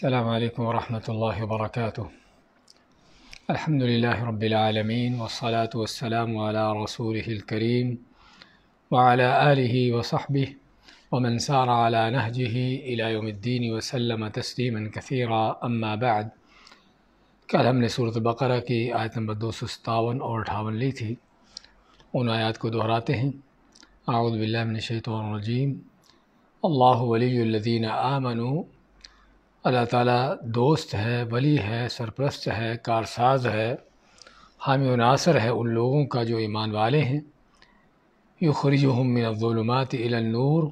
السلام عليكم ورحمة الله وبركاته الحمد لله رب العالمين والصلاة والسلام على رسوله الكريم وعلى آله وصحبه ومن سار على نهجه إلى يوم الدين وسلم تسليما كثيرا أما بعد कल سورة البقرة बकरा की आयत नंबर दो सौ सतावन और अठावन ली थी اعوذ بالله من दोहराते हैं आउदबिल्लिनशैतरजीम अल्लाह الذين آمنوا अल्लाह ताला दोस्त है वली है सरप्रस्त है कारसाज है हामी नासर है उन लोगों का जो ईमान वाले हैं यू खरीज मिनज़ुलमत नूर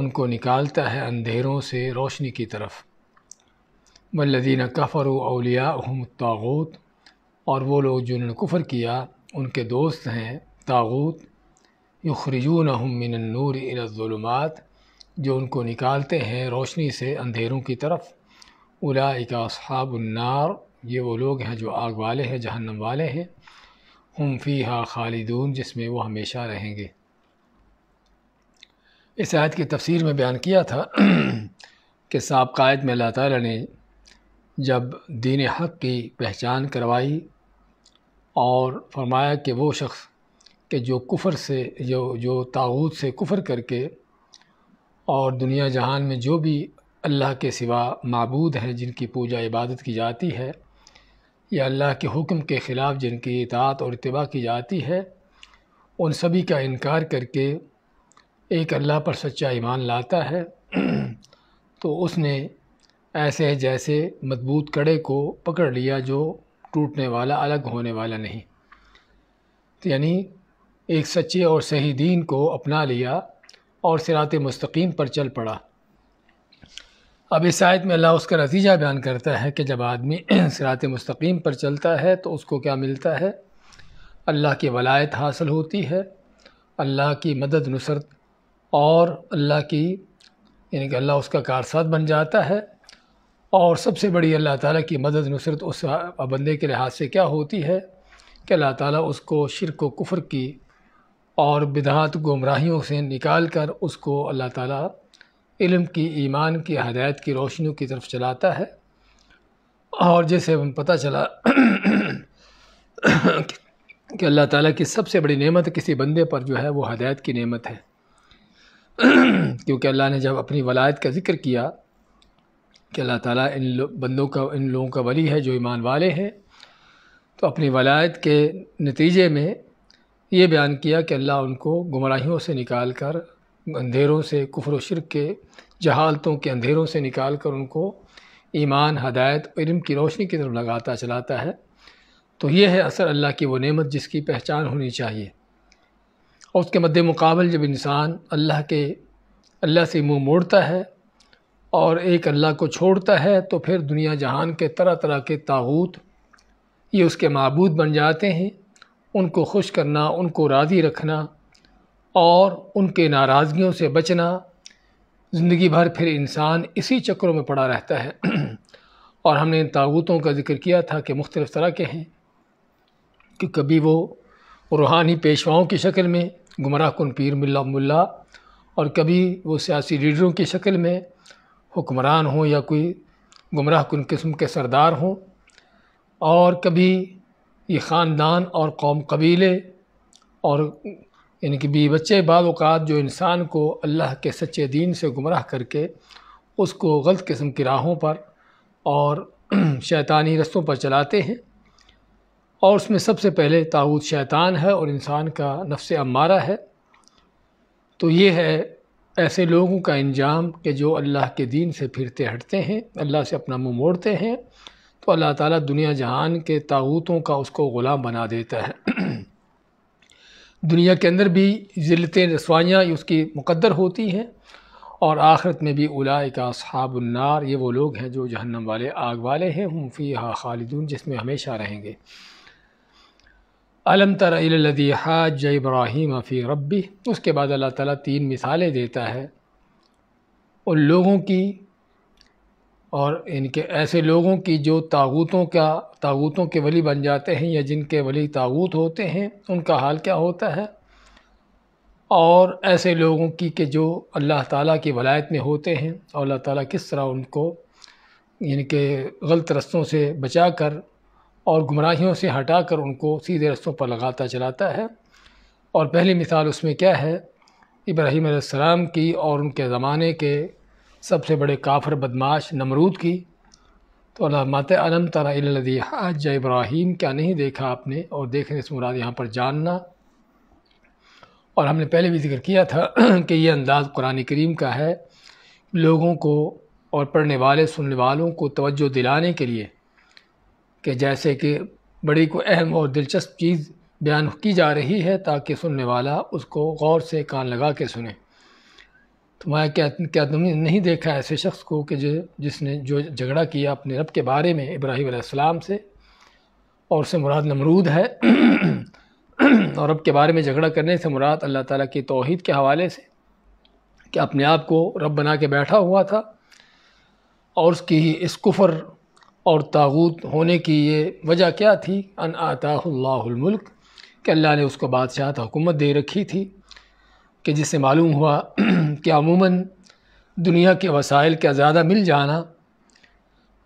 उनको निकालता है अंधेरों से रोशनी की तरफ वल्लदीन कफ़र अलिया तागूत और वो लोग जिन्होंने कुफ़र किया उनके दोस्त हैं तागूत यखरजून नूर इलमात जो उनको निकालते हैं रोशनी से अंधेरों की तरफ उलाइका असहाबुन्नार ये वो लोग हैं जो आग वाले हैं जहन्नम वाले हैं हम फ़ी हा खालिदून जिसमें वो हमेशा रहेंगे इस आयत की तफसीर में बयान किया था कि सबकायद में अल्लाह ताली ने जब दीन हक़ की पहचान करवाई और फरमाया कि वो शख्स के जो कुफ़र से जो जो ताऊत से कुफ़र करके और दुनिया जहान में जो भी अल्लाह के सिवा मबूद हैं जिनकी पूजा इबादत की जाती है या अल्लाह के हुक्म के ख़िलाफ़ जिनकी इतात और इतबा की जाती है उन सभी का इनकार करके एक अल्लाह पर सच्चा ईमान लाता है तो उसने ऐसे जैसे मजबूत कड़े को पकड़ लिया जो टूटने वाला अलग होने वाला नहीं तो यानी एक सच्चे और सही दीन को अपना लिया और सिरात मस्तकीम पर चल पड़ा अब इस आयत में अल्लाह उसका नतीजा बयान करता है कि जब आदमी सिरात मस्तकीम पर चलता है तो उसको क्या मिलता है अल्लाह की वलायत हासिल होती है अल्लाह की मदद नुसरत और अल्लाह की यानी कि अल्लाह उसका कारसाद बन जाता है और सबसे बड़ी अल्लाह ताला की मदद नुसरत उस बंदे के लिहाज से क्या होती है कि अल्लाह ताला उसको शिरक व कुफर की और बिदात गुमराहियों से निकाल कर उसको अल्लाह ताला इल्म की ईमान की हदायत की रोशनी की तरफ चलाता है और जैसे हम पता चला कि अल्लाह ताला की सबसे बड़ी नेमत किसी बंदे पर जो है वो हदायत की नेमत है क्योंकि अल्लाह ने जब अपनी वलायत का जिक्र किया कि अल्लाह ताला इन बंदों का इन लोगों का वली है जो ईमान वाले हैं तो अपनी वलायत के नतीजे में ये बयान किया कि अल्लाह उनको गुमराहियों से निकाल कर अंधेरों से कुफर शिरक के जहालतों के अंधेरों से निकाल कर उनको ईमान हदायत और इल्म की रोशनी की तरफ लगाता चलाता है तो ये है असर अल्लाह की वो नेमत जिसकी पहचान होनी चाहिए और उसके मद्द मुकाबल जब इंसान अल्लाह के अल्लाह से मुंह मोड़ता है और एक अल्लाह को छोड़ता है तो फिर दुनिया जहान के तरह तरह के ताबूत ये उसके मबूद बन जाते हैं उनको खुश करना उनको राज़ी रखना और उनके नाराज़गियों से बचना ज़िंदगी भर फिर इंसान इसी चक्रों में पड़ा रहता है और हमने इन ताबूतों का जिक्र किया था कि मुख्तलिफ़ तरह के हैं कि कभी वो रूहानी पेशवाओं की शक्ल में गुमराह कन पीर मिल्ला मुल्ला और कभी वो सियासी लीडरों की शक्ल में हुक्मरान हों या कोई गुमराह कन किस्म के सरदार हों और कभी ये ख़ानदान और कौम कबीले और इनके बी बच्चे बाद जो इंसान को अल्लाह के सच्चे दीन से गुमराह करके उसको गलत किस्म की राहों पर और शैतानी रस्तों पर चलाते हैं और उसमें सबसे पहले ताऊत शैतान है और इंसान का नफ्स अमारा है तो ये है ऐसे लोगों का इंजाम कि जो अल्लाह के दीन से फिरते हटते हैं अल्लाह से अपना मुँह मोड़ते हैं तो अल्लाह ताला दुनिया जहान के ताऊतों का उसको ग़ुलाम बना देता है दुनिया के अंदर भी जिलतें रसवाइयाँ उसकी मुकद्दर होती हैं और आखिरत में भी उलाए का साबुन्नार ये वो लोग हैं जो जहन्नम वाले आग वाले हैं हम फ़ी हा खालिदून जिसमें हमेशा रहेंगे अलम तरदी जय इब्राहिम फ़ी रब्बी उसके बाद अल्लाह ताला तीन मिसालें देता है उन लोगों की और इनके ऐसे लोगों की जो तागूतों का तागूतों के वली बन जाते हैं या जिनके वली तागूत होते हैं उनका हाल क्या होता है और ऐसे लोगों की के जो अल्लाह ताला की वलायत में होते हैं और अल्लाह ताला किस तरह उनको इनके गलत रस्तों से बचा कर और गुमराहियों से हटा कर उनको सीधे रस्तों पर लगाता चलाता है और पहली मिसाल उसमें क्या है इब्राहिम की और उनके ज़माने के सबसे बड़े काफर बदमाश नमरूद की तो अल्लाह आलम अलम तरदी इब्राहिम क्या नहीं देखा आपने और देखने से मुराद यहाँ पर जानना और हमने पहले भी जिक्र किया था कि यह अंदाज़ कुरान करीम का है लोगों को और पढ़ने वाले सुनने वालों को तवज्जो दिलाने के लिए कि जैसे कि बड़ी को अहम और दिलचस्प चीज़ बयान की जा रही है ताकि सुनने वाला उसको गौर से कान लगा के सुने तुम्हारा क्या क्या तुमने नहीं देखा ऐसे शख्स को कि जो जिसने जो झगड़ा किया अपने रब के बारे में इब्राहिम अलैहिस्सलाम से और उससे मुराद नमरूद है और रब के बारे में झगड़ा करने से मुराद अल्लाह ताला की तोहद के हवाले से कि अपने आप को रब बना के बैठा हुआ था और उसकी इस कुफर और तागूत होने की ये वजह क्या थी अन आताहुल्लाहुल मुल्क कि अल्लाह ने उसको बादशाह हुकूमत दे रखी थी कि जिससे मालूम हुआ कि अमूमन दुनिया के वसाइल का ज़्यादा मिल जाना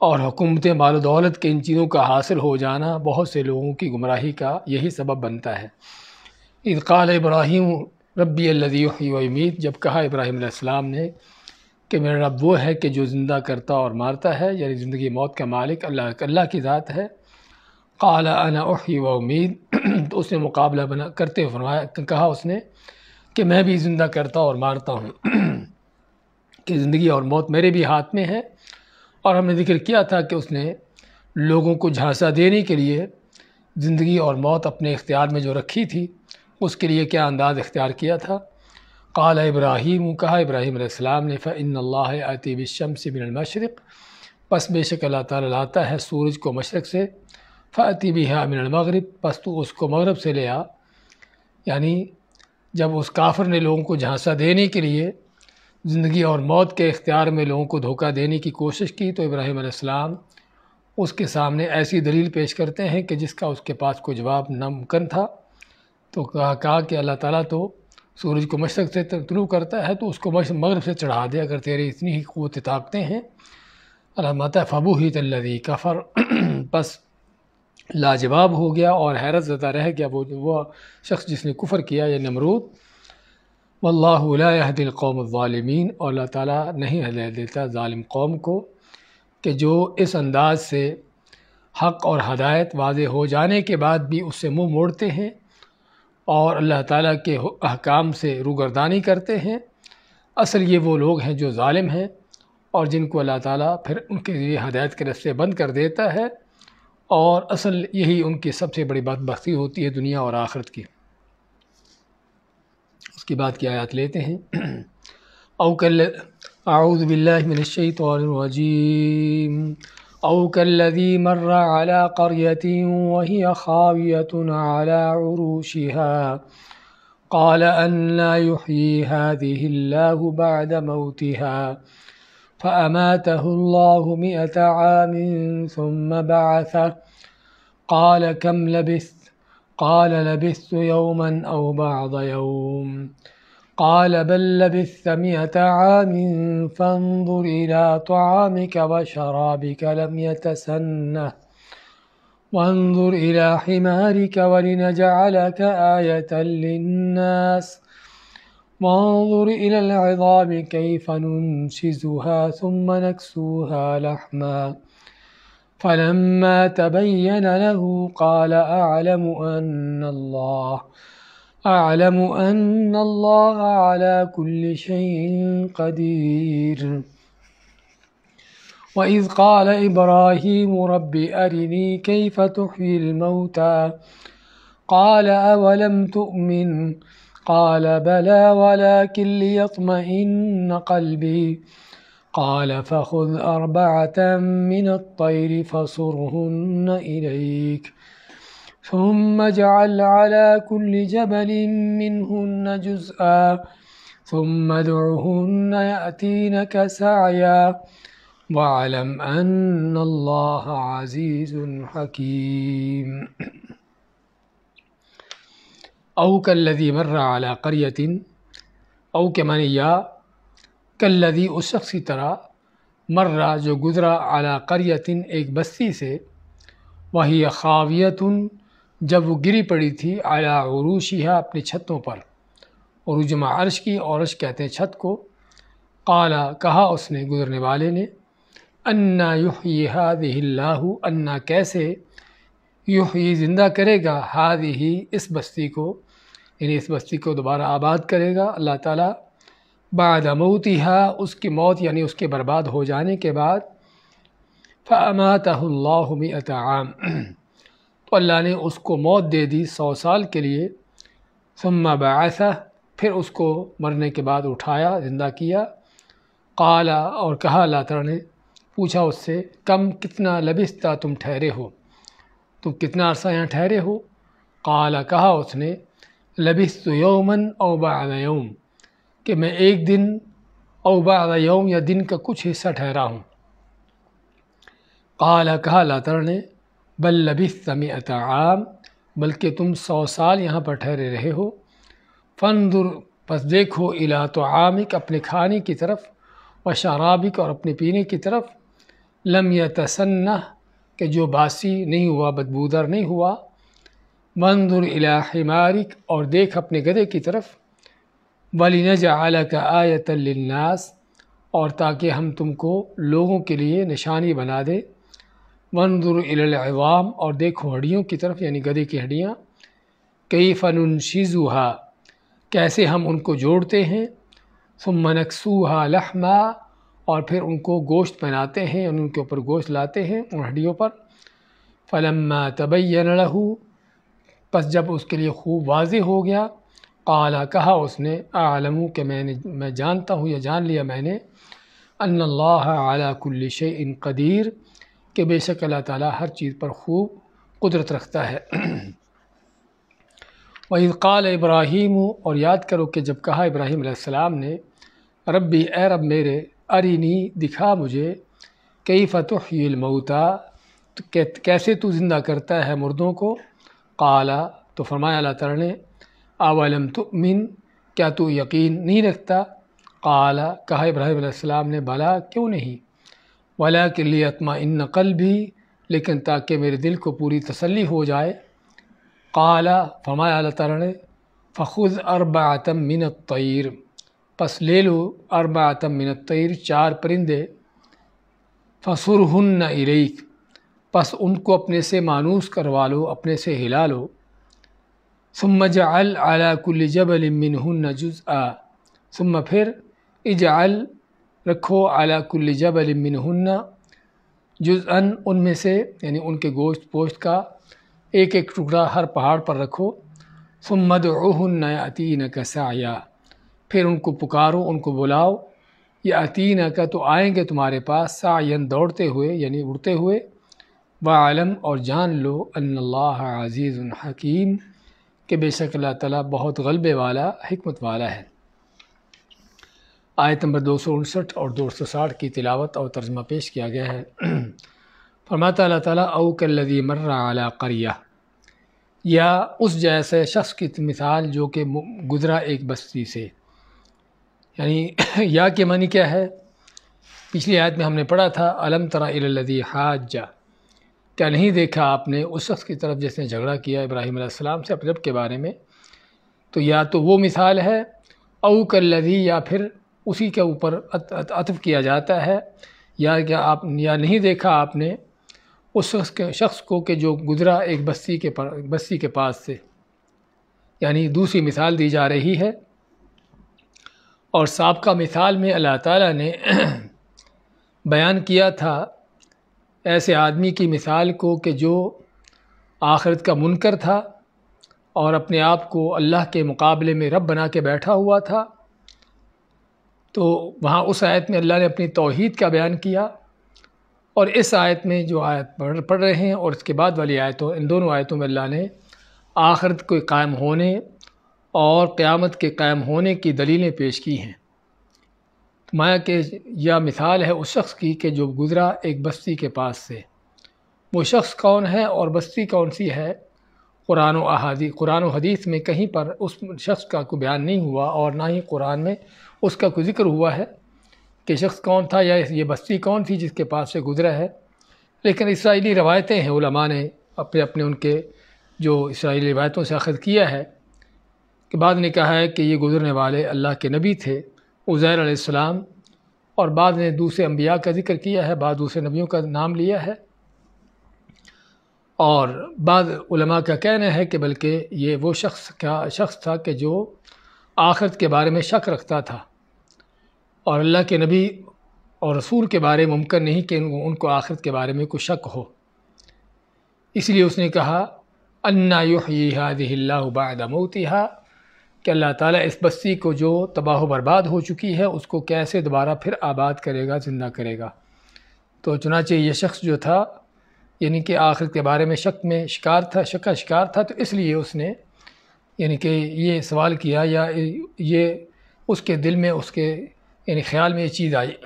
और हुकूमत माल दौलत के इन चीज़ों का हासिल हो जाना बहुत से लोगों की गुमराही का यही सबब बनता है इदकाल इब्राहिम रबी अल्लदी जब कहा इब्राहिम ने कि मेरा रब वो है कि जो ज़िंदा करता और मारता है यानी ज़िंदगी मौत का मालिक अल्लाह अल्लाह की ज़ात है काला अना उही व उम्मीद तो उसने मुकाबला बना करते फरमाया कहा उसने कि मैं भी ज़िंदा करता और मारता हूँ कि ज़िंदगी और मौत मेरे भी हाथ में है और हमने जिक्र किया था कि उसने लोगों को झांसा देने के लिए ज़िंदगी और मौत अपने इख्तियार में जो रखी थी उसके लिए क्या अंदाज़ इख्तियार किया था काल इब्राहिम कहा इब्राहिम आसमाम ने फ़िन अतिब शमसमशरक़ बस बेशक अल्लाह ताला लाता है सूरज को मशरक़ से फ़तिबी है अमिनमगरब बस तो उसको मगरब से ले आ यानी जब उस काफर ने लोगों को झांसा देने के लिए ज़िंदगी और मौत के इख्तियार में लोगों को धोखा देने की कोशिश की तो इब्राहिम उसके सामने ऐसी दलील पेश करते हैं कि जिसका उसके पास कोई जवाब नामुमकिन था तो कहा कहा कि अल्लाह ताला तो सूरज को मशरक़ से तलु करता है तो उसको मगरब से चढ़ा दे अगर तेरे इतनी ही क़वत ताकतें हैं अल्लाह माता फ़बू ही तल्लि कफ़र बस लाजवाब हो गया और हैरत ज़दा रह गया वो वह शख्स जिसने कुफ़र किया या नमरूद वल्लादिल कौम ालमीन और अल्लाह ताली नहीं हदायत देता ालम कौम को कि जो इस अंदाज से हक़ और हदायत वाज हो जाने के बाद भी उससे मुँह मोड़ते हैं और अल्लाह ताली के अहकाम से रूगरदानी करते हैं असल ये वो लोग हैं जो ालिम हैं और जिनको अल्लाह ताली फिर उनके लिए हदायत के रस्ते बंद कर देता है और असल यही उनकी सबसे बड़ी बात बख्ती होती है दुनिया और आखरत की उसके बाद की आयात लेते हैं अवकल आउज़बिल्लिनशैतरजीम अवकल्लदी मर्रा अला करयती वही खावियत अला उरूशिहा قال أن لا يحيي هذه الله بعد موتها فأماته الله مئة عام ثم بعثه قال كم لبثت قال لبثت يوما أو بعض يوم قال بل لبثت مئة عام فانظر إلى طعامك وشرابك لم يتسنه وانظر إلى حمارك ولنجعلك آية للناس ۖ وانظر إلى العظام كيف ننشزها ثم نكسوها لحما فلما تبين له قال أعلم أن الله أعلم أن الله على كل شيء قدير وإذ قال إبراهيم رب أرني كيف تحيي الموتى قال أولم تؤمن؟ قال بلى ولكن ليطمئن قلبي قال فخذ أربعة من الطير فصرهن إليك ثم اجعل على كل جبل منهن جزءا ثم ادعهن يأتينك سعيا واعلم أن الله عزيز حكيم अव कल्लदी मर्रा करियतिन अव के माने या कल्लदी उस शख्स की तरह मर्रा जो गुज़रा अला करियतिन एक बस्ती से वही खावियतुन जब वो गिरी पड़ी थी आला अरूशिया अपनी छतों पर और उरुजमा अर्श की औरश कहते हैं छत को काला कहा उसने गुज़रने वाले ने अन्ना युह यहा दिल्लाहू अन्ना कैसे यूह ही ज़िंदा करेगा हाद ही इस बस्ती को यानी इस बस्ती को दोबारा आबाद करेगा अल्लाह ताला बाद मौतिहा उसकी मौत यानी उसके बर्बाद हो जाने के बाद फ़ामतल्लाम तो अल्लाह ने उसको मौत दे दी सौ साल के लिए सम्मा बसा फिर उसको मरने के बाद उठाया ज़िंदा किया काला और कहा अल्लाह तला ने पूछा उससे कम कितना लबिस्ता तुम ठहरे हो तुम कितना अरसा यहाँ ठहरे हो काला कहा उसने लबिस यौमन अवबायम कि मैं एक दिन यौम या दिन का कुछ हिस्सा ठहरा हूँ काला कहा लातर ने बल लबिस समी अताम बल्कि तुम सौ साल यहाँ पर ठहरे रहे हो फनदुर बस देखो इला तो आमिक अपने खाने की तरफ व शराबिक और अपने पीने की तरफ लम तसन्ना कि जो बासी नहीं हुआ बदबूदार नहीं हुआ मंदुर इलामारिक और देख अपने गधे की तरफ वली नजाला का आयतलनास और ताकि हम तुमको लोगों के लिए निशानी बना दें मंदुर अवाम और देखो हड्डियों की तरफ यानी गधे की हड्डियाँ कई शीजुहा कैसे हम उनको जोड़ते हैं सुमनकसूहा लहमा और फिर उनको गोश्त पहनाते हैं उनके ऊपर गोश्त लाते हैं उन हड्डियों पर फ़लम तबैन रहू बस जब उसके लिए खूब वाज हो गया काला कहा उसने आलमू के मैंने मैं जानता हूँ या जान लिया मैंने अल्लाह शे इन कदीर कि बेशक अल्लाह ताली हर चीज़ पर खूब कुदरत रखता है वहीक़ाल इब्राहिम और याद करो कि जब कहा इब्राहीम ने रबी ए रब मेरे अरिनी दिखा मुझे कई फ़तुहमऊता तो कैसे तू ज़िंदा करता है मुर्दों को काला तो फरमाया अल्लाह ताला ने आवलम तुमिन क्या तू यकीन नहीं रखता काला कहा इब्राहिम ने भला क्यों नहीं वाला के लिए अतमा इन नकल भी लेकिन ताकि मेरे दिल को पूरी तसल्ली हो जाए काला फरमाया अल्लाह ताला ने फ़ुज़ अरबातम मिन तैर पस ले लो अरबातम तैर चार परिंदे फसुरहन इरेक पस उनको अपने से मानूस करवा लो अपने से हिला लो सुम आला कुल जबल मिनहन जुज़ आ सुम फिर इज अल रखो आला कुल जबल जुज़ अन उनमें से यानी उनके गोश्त पोश्त का एक एक टुकड़ा हर पहाड़ पर रखो सुम न अतीन कसाया फिर उनको पुकारो उनको बुलाओ ये अतीन का तो आएंगे तुम्हारे पास सान दौड़ते हुए यानी उड़ते हुए वालम और जान लो अल्लाह अज़ीज़ हकीम के बेशक अल्लाह ताला बहुत गलबे वाला हमत वाला है आयत नंबर दो सौ उनसठ और दो सौ साठ की तिलावत और तर्जमा पेश किया गया है फरमाता अल्लाह ताला ओ कल्लदी मर्रा अला करिया या उस जैसे शख्स की मिसाल जो कि गुज़रा एक बस्ती से यानी या के मानी क्या है पिछली आयत में हमने पढ़ा था अलम तरा हाज जा क्या नहीं देखा आपने उस शख्स की तरफ जिसने झगड़ा किया इब्राहिम अलैहिस्सलाम से अपने रब के बारे में तो या तो वो मिसाल है अऊ या फिर उसी के ऊपर अतफ किया जाता है या क्या आप या नहीं देखा आपने उस शख्स के शख्स को कि जो गुज़रा एक बस्ती के बस्ती के पास से यानी दूसरी मिसाल दी जा रही है और सबका मिसाल में अल्लाह ताला ने बयान किया था ऐसे आदमी की मिसाल को कि जो आखिरत का मुनकर था और अपने आप को अल्लाह के मुकाबले में रब बना के बैठा हुआ था तो वहाँ उस आयत में अल्लाह ने अपनी तोहद का बयान किया और इस आयत में जो आयत पढ़ पढ़ रहे हैं और इसके बाद वाली आयतों इन दोनों आयतों में अल्लाह ने आखिरत को कायम होने और क़्यामत के कायम होने की दलीलें पेश की हैं माया के यह मिसाल है उस शख्स की कि जो गुज़रा एक बस्ती के पास से वो शख्स कौन है और बस्ती कौन सी है कुरान अहादी कुरान हदीस में कहीं पर उस शख्स का कोई बयान नहीं हुआ और ना ही कुरान में उसका कोई जिक्र हुआ है कि शख्स कौन था या ये बस्ती कौन थी जिसके पास से गुज़रा है लेकिन इसराइली रवायतें हैं उलमा ने अपने अपने उनके जो इसराइली रवायतों से अखद किया है कि बाद ने कहा है कि ये गुज़रने वाले अल्लाह के नबी थे उज़ैर आसमाम और बाद ने दूसरे अम्बिया का जिक्र किया है बाद दूसरे नबियों का नाम लिया है और बाद उलमा का कहना है कि बल्कि ये वो शख्स का शख्स था कि जो आखरत के बारे में शक रखता था और अल्लाह के नबी और रसूल के बारे में मुमकिन नहीं कि उनको आखरत के बारे में कुछ शक हो इसलिए उसने कहा अन्ना युही हादिल्ला बाद मोतिहा कि अल्लाह ताला इस बस्ती को जो तबाह बर्बाद हो चुकी है उसको कैसे दोबारा फिर आबाद करेगा ज़िंदा करेगा तो चुनाचे ये शख्स जो था यानी कि आखिर के बारे में शक में शिकार था शक का शिकार था तो इसलिए उसने यानी कि ये सवाल किया या ये उसके दिल में उसके यानी ख्याल में ये चीज़ आई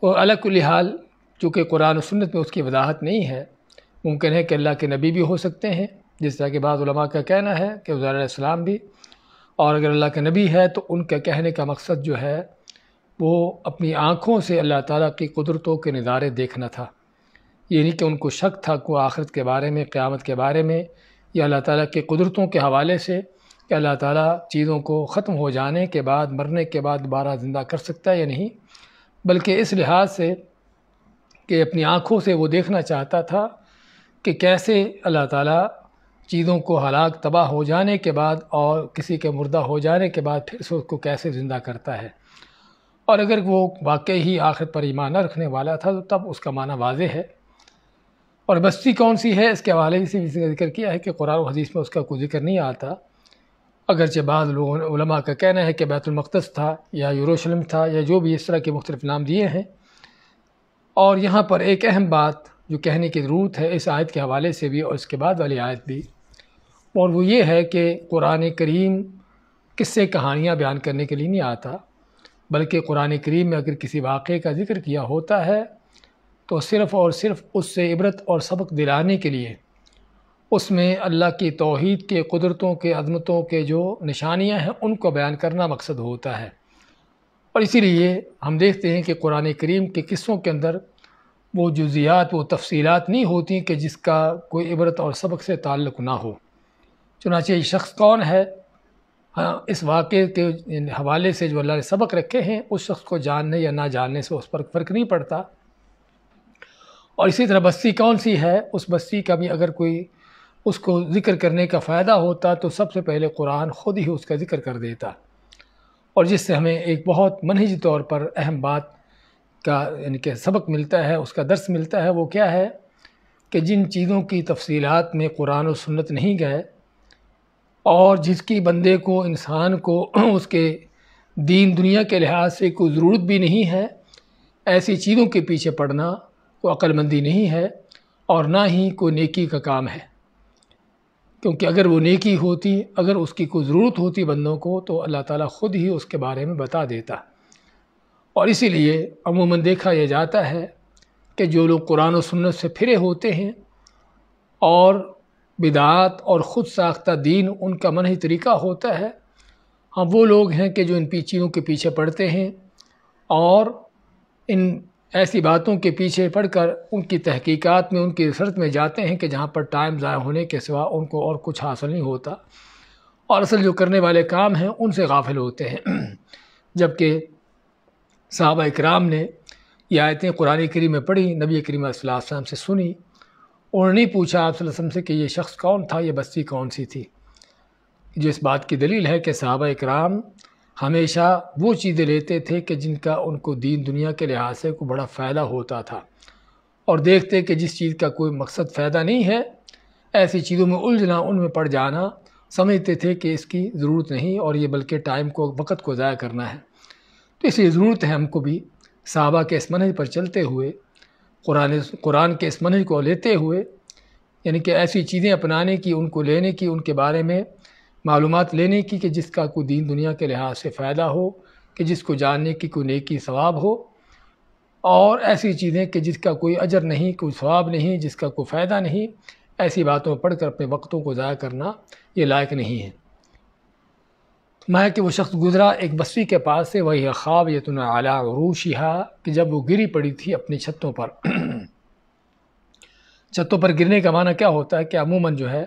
तो अलग लिहाल चूँकि कुरान सुन्नत में उसकी वजाहत नहीं है मुमकिन है कि अल्लाह के नबी भी हो सकते हैं जिस तरह के बाद का कहना है कि उज़ाम भी और अगर अल्लाह के नबी है तो उनके कहने का मकसद जो है वो अपनी आँखों से अल्लाह ताला की कुदरतों के नज़ारे देखना था ये नहीं कि उनको शक था को आखरत के बारे में क़्यामत के बारे में या अल्लाह ताला के कुदरतों के हवाले से कि अल्लाह ताला चीज़ों को ख़त्म हो जाने के बाद मरने के बाद दोबारा ज़िंदा कर सकता है या नहीं बल्कि इस लिहाज से कि अपनी आँखों से वो देखना चाहता था कि कैसे अल्लाह ताली चीज़ों को हलाक तबाह हो जाने के बाद और किसी के मुर्दा हो जाने के बाद फिर से उसको कैसे ज़िंदा करता है और अगर वो वाकई ही आखिर पर ईमान रखने वाला था तो तब उसका माना वाज है और बस्ती कौन सी है इसके हवाले से भी जिक्र किया है कि कुरान हदीस में उसका कोई जिक्र नहीं आता अगरचे बाद लोगों का कहना है कि बैतुलमक़दस था या यूरोशलम था या जो भी इस तरह के मुख्तलिफ नाम दिए हैं और यहाँ पर एक अहम बात जो कहने की ज़रूरत है इस आयत के हवाले से भी और इसके बाद वाली आयत भी और वो ये है कि क़ुरान करीम किससे कहानियाँ बयान करने के लिए नहीं आता बल्कि क़ुरान करीम में अगर किसी वाक़े का जिक्र किया होता है तो सिर्फ़ और सिर्फ़ उससे इबरत और सबक दिलाने के लिए उसमें अल्लाह की तोहद के कुदरतों के अदमतों के जो निशानियाँ हैं उनको बयान करना मकसद होता है और इसीलिए हम देखते हैं कि कुरान करीम के किस्सों के अंदर वो जुजियात वो तफसीलत नहीं होती कि जिसका कोई इबरत और सबक से ताल्लुक़ ना हो चुनाचे ये शख्स कौन है हाँ इस वाक़े के हवाले से जो अल्लाह ने सबक रखे हैं उस शख्स को जानने या ना जानने से उस पर फ़र्क नहीं पड़ता और इसी तरह बस्ती कौन सी है उस बस्ती का भी अगर कोई उसको ज़िक्र करने का फ़ायदा होता तो सबसे पहले कुरान ख़ुद ही उसका ज़िक्र कर देता और जिससे हमें एक बहुत मनहज तौर पर अहम बात का यानी कि सबक मिलता है उसका दर्स मिलता है वो क्या है कि जिन चीज़ों की तफसीलात में कुरान और सुन्नत नहीं गए और जिसकी बंदे को इंसान को उसके दीन दुनिया के लिहाज से कोई ज़रूरत भी नहीं है ऐसी चीज़ों के पीछे पड़ना वो अक्लमंदी नहीं है और ना ही कोई नेकी का काम है क्योंकि अगर वो नेकी होती अगर उसकी कोई ज़रूरत होती बंदों को तो अल्लाह ताला ख़ुद ही उसके बारे में बता देता और इसीलिए अमूमन देखा यह जाता है कि जो लोग कुरान और सुन्नत से फिरे होते हैं और बिदात और ख़ुद साख्ता दीन उनका ही तरीका होता है हम हाँ, वो लोग हैं कि जो इन पीछियों के पीछे पढ़ते हैं और इन ऐसी बातों के पीछे पढ़कर उनकी तहकीकात में उनकी रिसर्च में जाते हैं कि जहाँ पर टाइम ज़ाया होने के सिवा उनको और कुछ हासिल नहीं होता और असल जो करने वाले काम हैं उनसे गाफिल होते हैं जबकि साहबा इकराम ने यह आयतें कुरानी करीम में पढ़ी नबी करीम से सुनी उन्होंने पूछा आप से कि ये शख्स कौन था ये बस्ती कौन सी थी जो इस बात की दलील है कि सहाबा इकराम हमेशा वो चीज़ें लेते थे कि जिनका उनको दीन दुनिया के लिहाज से को बड़ा फ़ायदा होता था और देखते कि जिस चीज़ का कोई मकसद फ़ायदा नहीं है ऐसी चीज़ों में उलझना उनमें पड़ जाना समझते थे कि इसकी ज़रूरत नहीं और ये बल्कि टाइम को वक़्त को ज़ाया करना है तो इसलिए ज़रूरत है हमको भी सहाबा के इस मनहज पर चलते हुए कुरान कुरान के इस मनज को लेते हुए यानी कि ऐसी चीज़ें अपनाने की उनको लेने की उनके बारे में मालूम लेने की कि जिसका कोई दीन दुनिया के लिहाज से फ़ायदा हो कि जिसको जानने की कोई नेकी सवाब हो और ऐसी चीज़ें कि जिसका कोई अजर नहीं कोई सवाब नहीं जिसका कोई फ़ायदा नहीं ऐसी बातों पढ़ कर अपने वक्तों को ज़ाया करना ये लायक नहीं है मैं कि वो शख्स गुजरा एक बस्ती के पास से वही ख्वाब यतन आला रूशिहा कि जब वो गिरी पड़ी थी अपनी छतों पर छतों पर गिरने का माना क्या होता है कि अमूमन जो है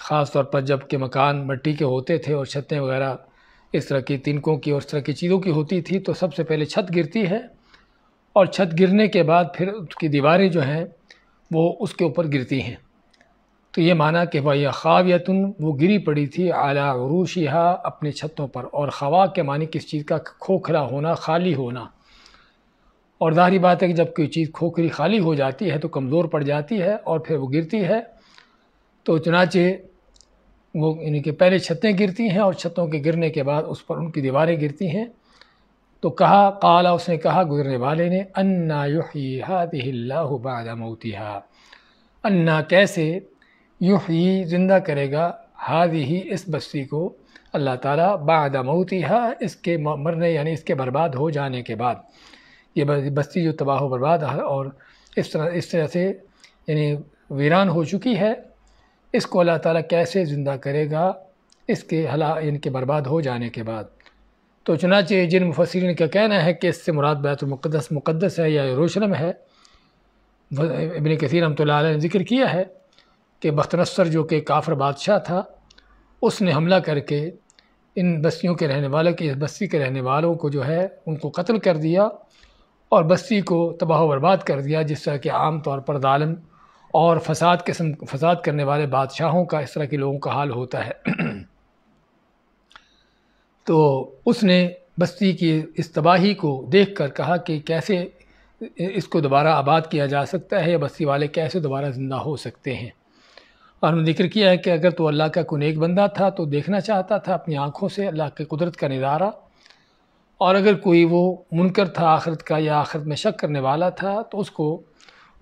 ख़ास तौर पर जब के मकान मट्टी के होते थे और छतें वगैरह इस तरह की तिनकों की और इस तरह की चीज़ों की होती थी तो सबसे पहले छत गिरती है और छत गिरने के बाद फिर उसकी दीवारें जो हैं वो उसके ऊपर गिरती हैं तो ये माना कि वह खावियतन वो गिरी पड़ी थी आला रूशिहा अपने छतों पर और खवा के मानी किस चीज़ का खोखला होना खाली होना और जाहरी बात है कि जब कोई चीज़ खोखरी खाली हो जाती है तो कमज़ोर पड़ जाती है और फिर वो गिरती है तो चुनाचे वो यानी कि पहले छतें गिरती हैं और छतों के गिरने के बाद उस पर उनकी दीवारें गिरती हैं तो कहा काला उसने कहा गुजरने वाले ने अन्ना युही हादिल्ला बादा अन्ना कैसे यूँ ही ज़िंदा करेगा हादी ही इस बस्ती को अल्लाह ताला बाद मऊती है इसके मरने यानी इसके बर्बाद हो जाने के बाद ये बस्ती जो तबाह बर्बाद है और इस तरह इस तरह से यानी वीरान हो चुकी है इसको अल्लाह ताला कैसे ज़िंदा करेगा इसके हला इनके बर्बाद हो जाने के बाद तो चुनाचे जिन मुफसरीन का कहना है कि इससे मुराद बैतुलमक़दस मुक़दस है या रोशनम है इबन कसीर हम ने ज़िक्र किया है कि बख्तनसर जो कि काफर बादशाह था उसने हमला करके इन बस्तियों के रहने वालों के इस बस्ती के रहने वालों को जो है उनको कत्ल कर दिया और बस्ती को तबाह बर्बाद कर दिया जिस तरह के आम तौर पर दालम और फसाद के फसाद करने वाले बादशाहों का इस तरह के लोगों का हाल होता है तो उसने बस्ती की इस तबाही को देख कर कहा कि कैसे इसको दोबारा आबाद किया जा सकता है या बस्ती वाले कैसे दोबारा ज़िंदा हो सकते हैं और हमने जिक्र किया है कि अगर तो अल्लाह का कुनेक बंदा था तो देखना चाहता था अपनी आँखों से अल्लाह के कुदरत का नज़ारा और अगर कोई वो मुनकर था आखरत का या आखरत में शक करने वाला था तो उसको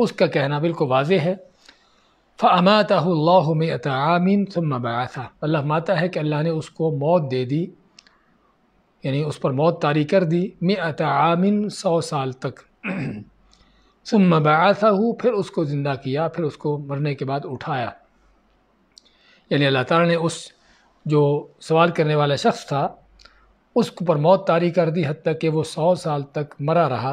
उसका कहना बिल्कुल वाज है फ़ामताल्ला में अतामिन सम्मा अल्लाह माता है कि अल्लाह ने उसको मौत दे दी यानी उस पर मौत तारी कर दी मैं आमिन सौ साल तक सम्मा बासा हूँ फिर उसको ज़िंदा किया फिर उसको मरने के बाद उठाया यानी अल्लाह ताला ने उस जो सवाल करने वाला शख्स था उस पर मौत तारी कर दी हद तक कि वो सौ साल तक मरा रहा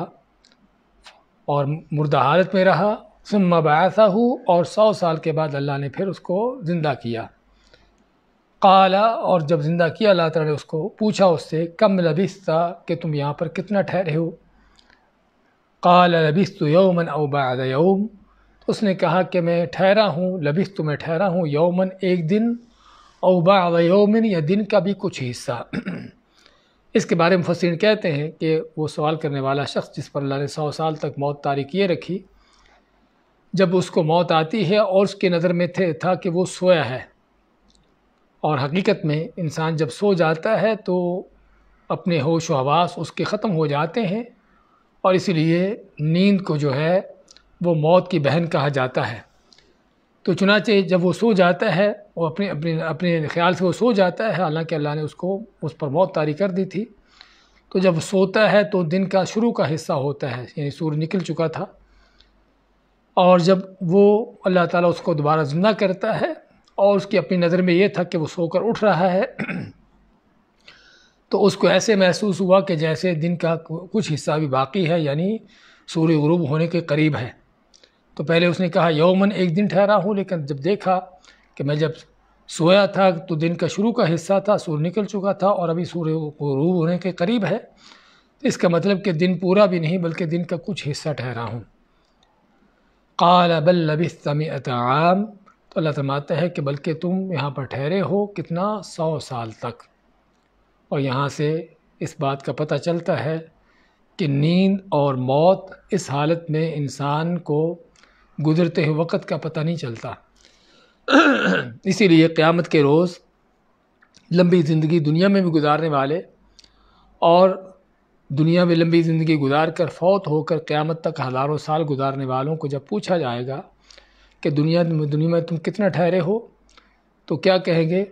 और मुर्दा हालत में रहा सुम बासा हूँ और सौ साल के बाद अल्लाह ने फिर उसको ज़िंदा किया काला और जब ज़िंदा किया अल्लाह ताला ने उसको पूछा उससे कम लबिस्ता कि तुम यहाँ पर कितना ठहरे हो काला लबिस्त यौमन अबाद यौम उसने कहा कि मैं ठहरा हूँ लबिस तो मैं ठहरा हूँ यौमन एक दिन औबा यौमिन या दिन का भी कुछ हिस्सा इसके बारे में फसीन कहते हैं कि वो सवाल करने वाला शख्स जिस पर अल्लाह ने सौ साल तक मौत तारीख ये रखी जब उसको मौत आती है और उसकी नज़र में थे था कि वो सोया है और हकीकत में इंसान जब सो जाता है तो अपने होश हवास उसके ख़त्म हो जाते हैं और इसलिए नींद को जो है वो मौत की बहन कहा जाता है तो चुनाचे जब वो सो जाता है वो अपने अपने अपने ख्याल से वो सो जाता है हालांकि अल्लाह ने उसको उस पर मौत तारी कर दी थी तो जब सोता है तो दिन का शुरू का हिस्सा होता है यानी सूर्य निकल चुका था और जब वो अल्लाह ताला उसको दोबारा जिंदा करता है और उसकी अपनी नज़र में ये था कि वो सोकर उठ रहा है तो उसको ऐसे महसूस हुआ कि जैसे दिन का कुछ हिस्सा भी बाकी है यानी सूर्य गुरूब होने के करीब है तो पहले उसने कहा यौमन एक दिन ठहरा हूँ लेकिन जब देखा कि मैं जब सोया था तो दिन का शुरू का हिस्सा था सूर्य निकल चुका था और अभी सूर्य रूब होने के करीब है इसका मतलब कि दिन पूरा भी नहीं बल्कि दिन का कुछ हिस्सा ठहरा हूँ काल बल लबिस तो अल्लाह फरमाता है कि बल्कि तुम यहाँ पर ठहरे हो कितना सौ साल तक और यहाँ से इस बात का पता चलता है कि नींद और मौत इस हालत में इंसान को गुजरते हुए वक़्त का पता नहीं चलता इसीलिए क़्यामत के रोज़ लंबी ज़िंदगी दुनिया में भी गुजारने वाले और दुनिया में लंबी ज़िंदगी गुजार कर फौत होकर क़्यामत तक हज़ारों साल गुजारने वालों को जब पूछा जाएगा कि दुनिया में दुनिया में तुम कितना ठहरे हो तो क्या कहेंगे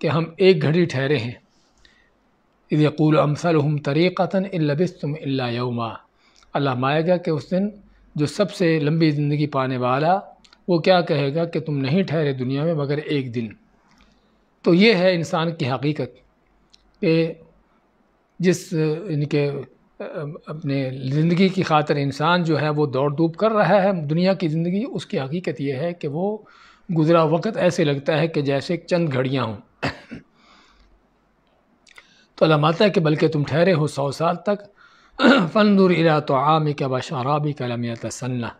कि हम एक घड़ी ठहरे हैं यदि यकूल अमसल हम तरीक़ता लबिस तुम अल्लाह माएगा कि उस दिन जो सबसे लंबी ज़िंदगी पाने वाला वो क्या कहेगा कि तुम नहीं ठहरे दुनिया में मगर एक दिन तो ये है इंसान की हकीकत कि जिस इनके अपने ज़िंदगी की खातर इंसान जो है वो दौड़ धूप कर रहा है दुनिया की ज़िंदगी उसकी हकीकत ये है कि वो गुज़रा वक्त ऐसे लगता है कि जैसे चंद घड़ियाँ हों तो अल्लाह माता है कि बल्कि तुम ठहरे हो सौ साल तक फ़ंदुर इला तो आमी का व का लमियत सन्ना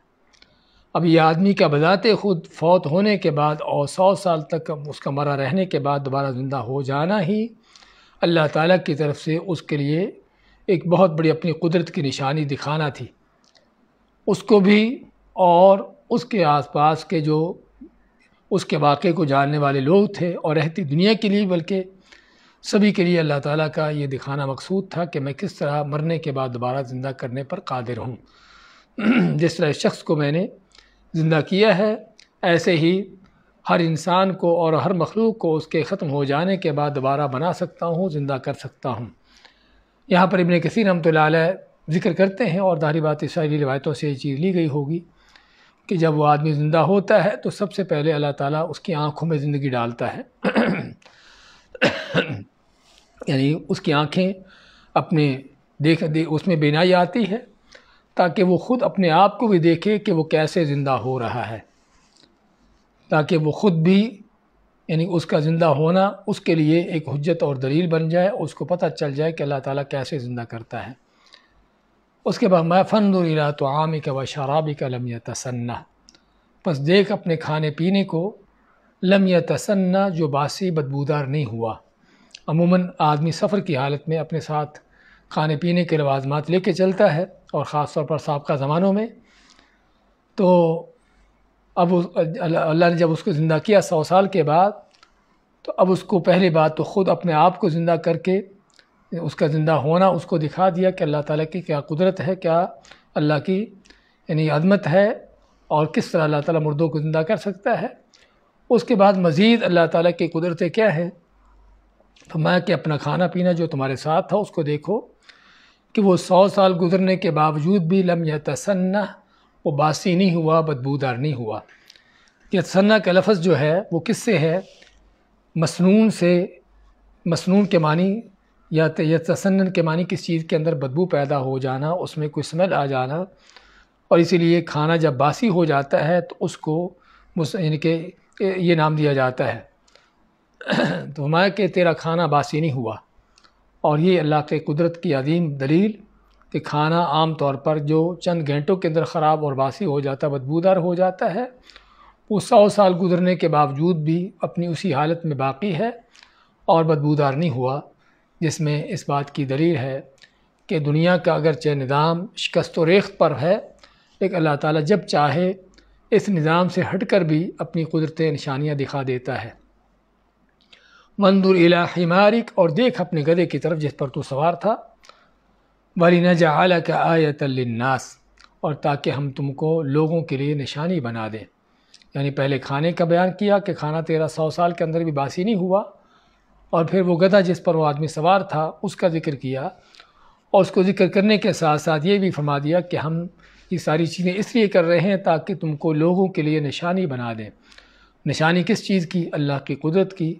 अब ये आदमी का बजाते खुद फौत होने के बाद और सौ साल तक उसका मरा रहने के बाद दोबारा ज़िंदा हो जाना ही अल्लाह ताला की तरफ से उसके लिए एक बहुत बड़ी अपनी कुदरत की निशानी दिखाना थी उसको भी और उसके आस पास के जो उसके वाक़े को जानने वाले लोग थे और रहती दुनिया के लिए बल्कि सभी के लिए अल्लाह ताला का ये दिखाना मकसूद था कि मैं किस तरह मरने के बाद दोबारा ज़िंदा करने पर कादिर हूँ जिस तरह शख्स को मैंने ज़िंदा किया है ऐसे ही हर इंसान को और हर मखलूक को उसके ख़त्म हो जाने के बाद दोबारा बना सकता हूँ ज़िंदा कर सकता हूँ यहाँ पर इबन कसीर हम तो ज़िक्र करते हैं और दारी बात शायरी रवायतों से ये चीज़ ली गई होगी कि जब वो आदमी ज़िंदा होता है तो सबसे पहले अल्लाह ताला उसकी आँखों में ज़िंदगी डालता है यानी उसकी आँखें अपने देख दे, उसमें बेनाई आती है ताकि वो ख़ुद अपने आप को भी देखे कि वो कैसे ज़िंदा हो रहा है ताकि वो ख़ुद भी यानी उसका ज़िंदा होना उसके लिए एक हजत और दलील बन जाए उसको पता चल जाए कि अल्लाह ताला कैसे ज़िंदा करता है उसके बाद मैं फ़नदुल्ला तो आमी का व शराबी का लमिया तसन्ना बस देख अपने खाने पीने को लमिया तसन्ना जो बासी बदबूदार नहीं हुआ अमूमन आदमी सफ़र की हालत में अपने साथ खाने पीने के लवाजमात ले कर चलता है और ख़ास तौर पर सबका ज़मानों में तो अब अल्लाह ने जब उसको ज़िंदा किया सौ साल के बाद तो अब उसको पहली बात तो ख़ुद अपने आप को ज़िंदा करके उसका ज़िंदा होना उसको दिखा दिया कि अल्लाह ताला की क्या कुदरत है क्या अल्लाह की यानी अदमत है और किस तरह अल्लाह ताला मुर्दों को ज़िंदा कर सकता है उसके बाद मज़ीद अल्लाह ताला की कुदरतें क्या हैं फरमाया तो कि अपना खाना पीना जो तुम्हारे साथ था उसको देखो कि वो सौ साल गुजरने के बावजूद भी लम या तसन्ना वो बासी नहीं हुआ बदबूदार नहीं हुआ कि तसन्ना का लफ्ज़ जो है वो किससे है मसनून से मसनून के मानी या या तसन्न के मानी किस चीज़ के अंदर बदबू पैदा हो जाना उसमें कोई स्मेल आ जाना और इसीलिए खाना जब बासी हो जाता है तो उसको यानी कि ये नाम दिया जाता है तो हमारा कि तेरा खाना बासी नहीं हुआ और ये अल्लाह के कुदरत की अजीम दलील कि खाना आम तौर पर जो चंद घंटों के अंदर ख़राब और बासी हो जाता बदबूदार हो जाता है वो सौ साल गुजरने के बावजूद भी अपनी उसी हालत में बाकी है और बदबूदार नहीं हुआ जिसमें इस बात की दलील है कि दुनिया का अगरचे निज़ाम शिकस्त रेख पर है लेकिन अल्लाह ताला जब चाहे इस निज़ाम से हटकर भी अपनी कुदरत निशानियाँ दिखा देता है मंदुर इला हिमारिक और देख अपने गधे की तरफ जिस पर तू सवार था न नजाला का आयतल्नास और ताकि हम तुमको लोगों के लिए निशानी बना दें यानी पहले खाने का बयान किया कि खाना तेरा सौ साल के अंदर भी बासी नहीं हुआ और फिर वो गधा जिस पर वो आदमी सवार था उसका जिक्र किया और उसको जिक्र करने के साथ साथ ये भी फरमा दिया कि हम ये सारी चीज़ें इसलिए कर रहे हैं ताकि तुमको लोगों के लिए निशानी बना दें निशानी किस चीज़ की अल्लाह की कुदरत की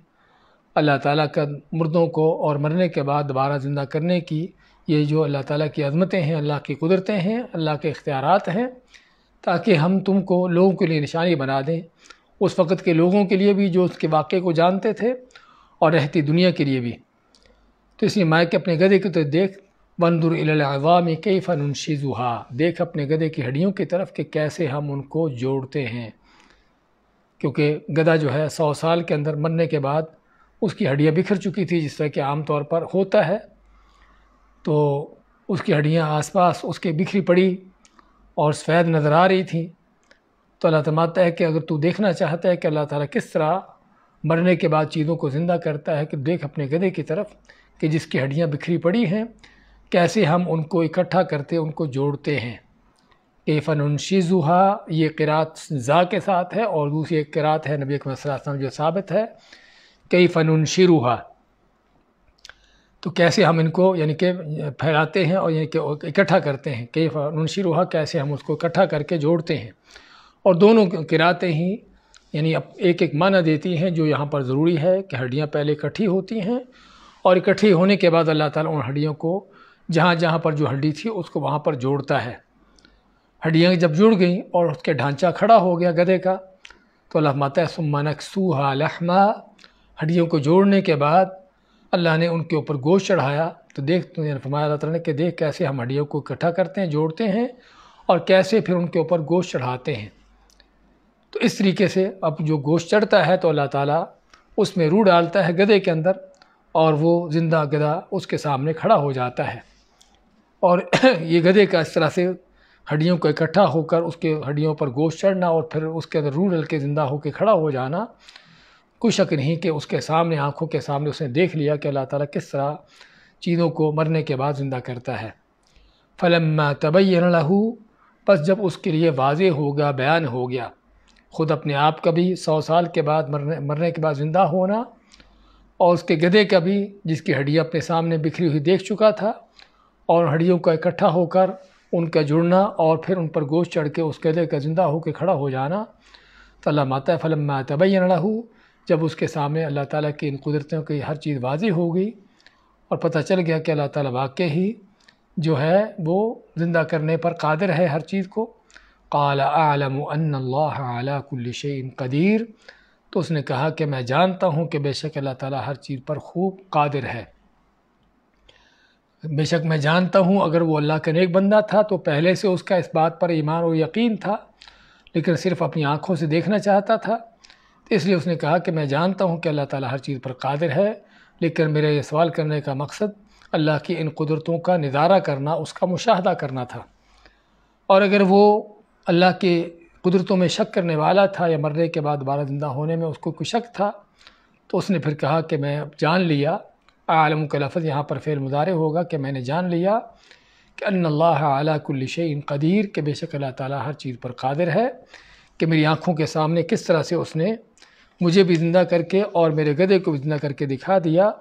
अल्लाह ताला का मुर्दों को और मरने के बाद दोबारा ज़िंदा करने की ये जो अल्लाह ताला की अज़मतें हैं अल्लाह की कुदरतें हैं अल्लाह के इख्तियारत हैं ताकि हम तुमको लोगों के लिए निशानी बना दें उस वक़्त के लोगों के लिए भी जो उसके वाक़े को जानते थे और रहती दुनिया के लिए भी तो इसलिए के अपने गधे की तरफ देख बंदुरवाम कई शीजुहा देख अपने गधे की हड्डियों की तरफ कि कैसे हम उनको जोड़ते हैं क्योंकि गधा जो है सौ साल के अंदर मरने के बाद उसकी हड्डियाँ बिखर चुकी थी जिस तरह कि आमतौर पर होता है तो उसकी हड्डियाँ आसपास उसके बिखरी पड़ी और सफ़ेद नज़र आ रही थी तो अल्लाह तमाता है कि अगर तू देखना चाहता है कि अल्लाह ताला किस तरह मरने के बाद चीज़ों को ज़िंदा करता है कि देख अपने गधे की तरफ कि जिसकी हड्डियाँ बिखरी पड़ी हैं कैसे हम उनको इकट्ठा करते उनको जोड़ते हैं कि फ़न शीज़ुहा ये किरात ज़ा के साथ है और दूसरी एक किरात है नबी अकमल जो साबित है कई फ़नून हुआ तो कैसे हम इनको यानी कि फैलाते हैं और यानी कि इकट्ठा करते हैं कई फ़नून शिरूहा कैसे हम उसको इकट्ठा करके जोड़ते हैं और दोनों किराते ही यानी अब एक एक माना देती हैं जो यहाँ पर ज़रूरी है कि हड्डियाँ पहले इकट्ठी होती हैं और इकट्ठी होने के बाद अल्लाह ताला उन हड्डियों को जहाँ जहाँ पर जो हड्डी थी उसको वहाँ पर जोड़ता है हड्डियाँ जब जुड़ गईं और उसके ढांचा खड़ा हो गया गधे का तो अल्लाह माता सुमानक सूहा लहमा हड्डियों को जोड़ने के बाद अल्लाह ने उनके ऊपर गोश्त चढ़ाया तो देख फरमाया अल्लाह ने कि देख कैसे हम हड्डियों को इकट्ठा करते हैं जोड़ते हैं और कैसे फिर उनके ऊपर गोश्त चढ़ाते हैं तो इस तरीके से अब जो गोश्त चढ़ता है तो अल्लाह ताला उसमें रूह डालता है गधे के अंदर और वो ज़िंदा गधा उसके सामने खड़ा हो जाता है और ये गधे का इस तरह से हड्डियों को इकट्ठा होकर उसके हड्डियों पर गोश्त चढ़ना और फिर उसके अंदर रूह डल के ज़िंदा होकर खड़ा हो जाना कोई शक नहीं कि उसके सामने आँखों के सामने उसने देख लिया कि अल्लाह ताला किस तरह चीज़ों को मरने के बाद ज़िंदा करता है फ़लम तबैन लहू बस जब उसके लिए वाज हो गया बयान हो गया ख़ुद अपने आप का भी सौ साल के बाद मरने मरने के बाद ज़िंदा होना और उसके गधे का भी जिसकी हड्डियाँ अपने सामने बिखरी हुई देख चुका था और हड्डियों का इकट्ठा होकर उनका जुड़ना और फिर उन पर गोश्त चढ़ के उस गधे का ज़िंदा होकर खड़ा हो जाना तो अल्लाह माता फ़लम तबैन लहू जब उसके सामने अल्लाह ताला की इन कुदरतों की हर चीज़ वाजी हो गई और पता चल गया कि अल्लाह ताला वाकई ही जो है वो ज़िंदा करने पर कादिर है हर चीज़ को काल आलम अल्लाह कुल्लिशन कदीर तो उसने कहा कि मैं जानता हूँ कि बेशक अल्लाह ताला हर चीज़ पर खूब कादिर है बेशक मैं जानता हूँ अगर वो अल्लाह का नेक बंदा था तो पहले से उसका इस बात पर ईमान और यकीन था लेकिन सिर्फ़ अपनी आँखों से देखना चाहता था इसलिए उसने कहा कि मैं जानता हूँ कि अल्लाह ताला हर चीज़ पर कादिर है लेकिन मेरा ये सवाल करने का मकसद अल्लाह की इन कुदरतों का नज़ारा करना उसका मुशाहदा करना था और अगर वो अल्लाह के कुदरतों में शक करने वाला था या मरने के बाद दोबारा ज़िंदा होने में उसको कोई शक था तो उसने फिर कहा कि मैं जान लिया आलम का लफ्ज़ यहाँ पर फेर मुजारे होगा कि मैंने जान लिया कि अल्ला अला कदीर के बेशक अल्लाह ताली हर चीज़ पर कादिर है कि मेरी आँखों के सामने किस तरह से उसने मुझे भी ज़िंदा करके और मेरे गधे को भी ज़िंदा करके दिखा दिया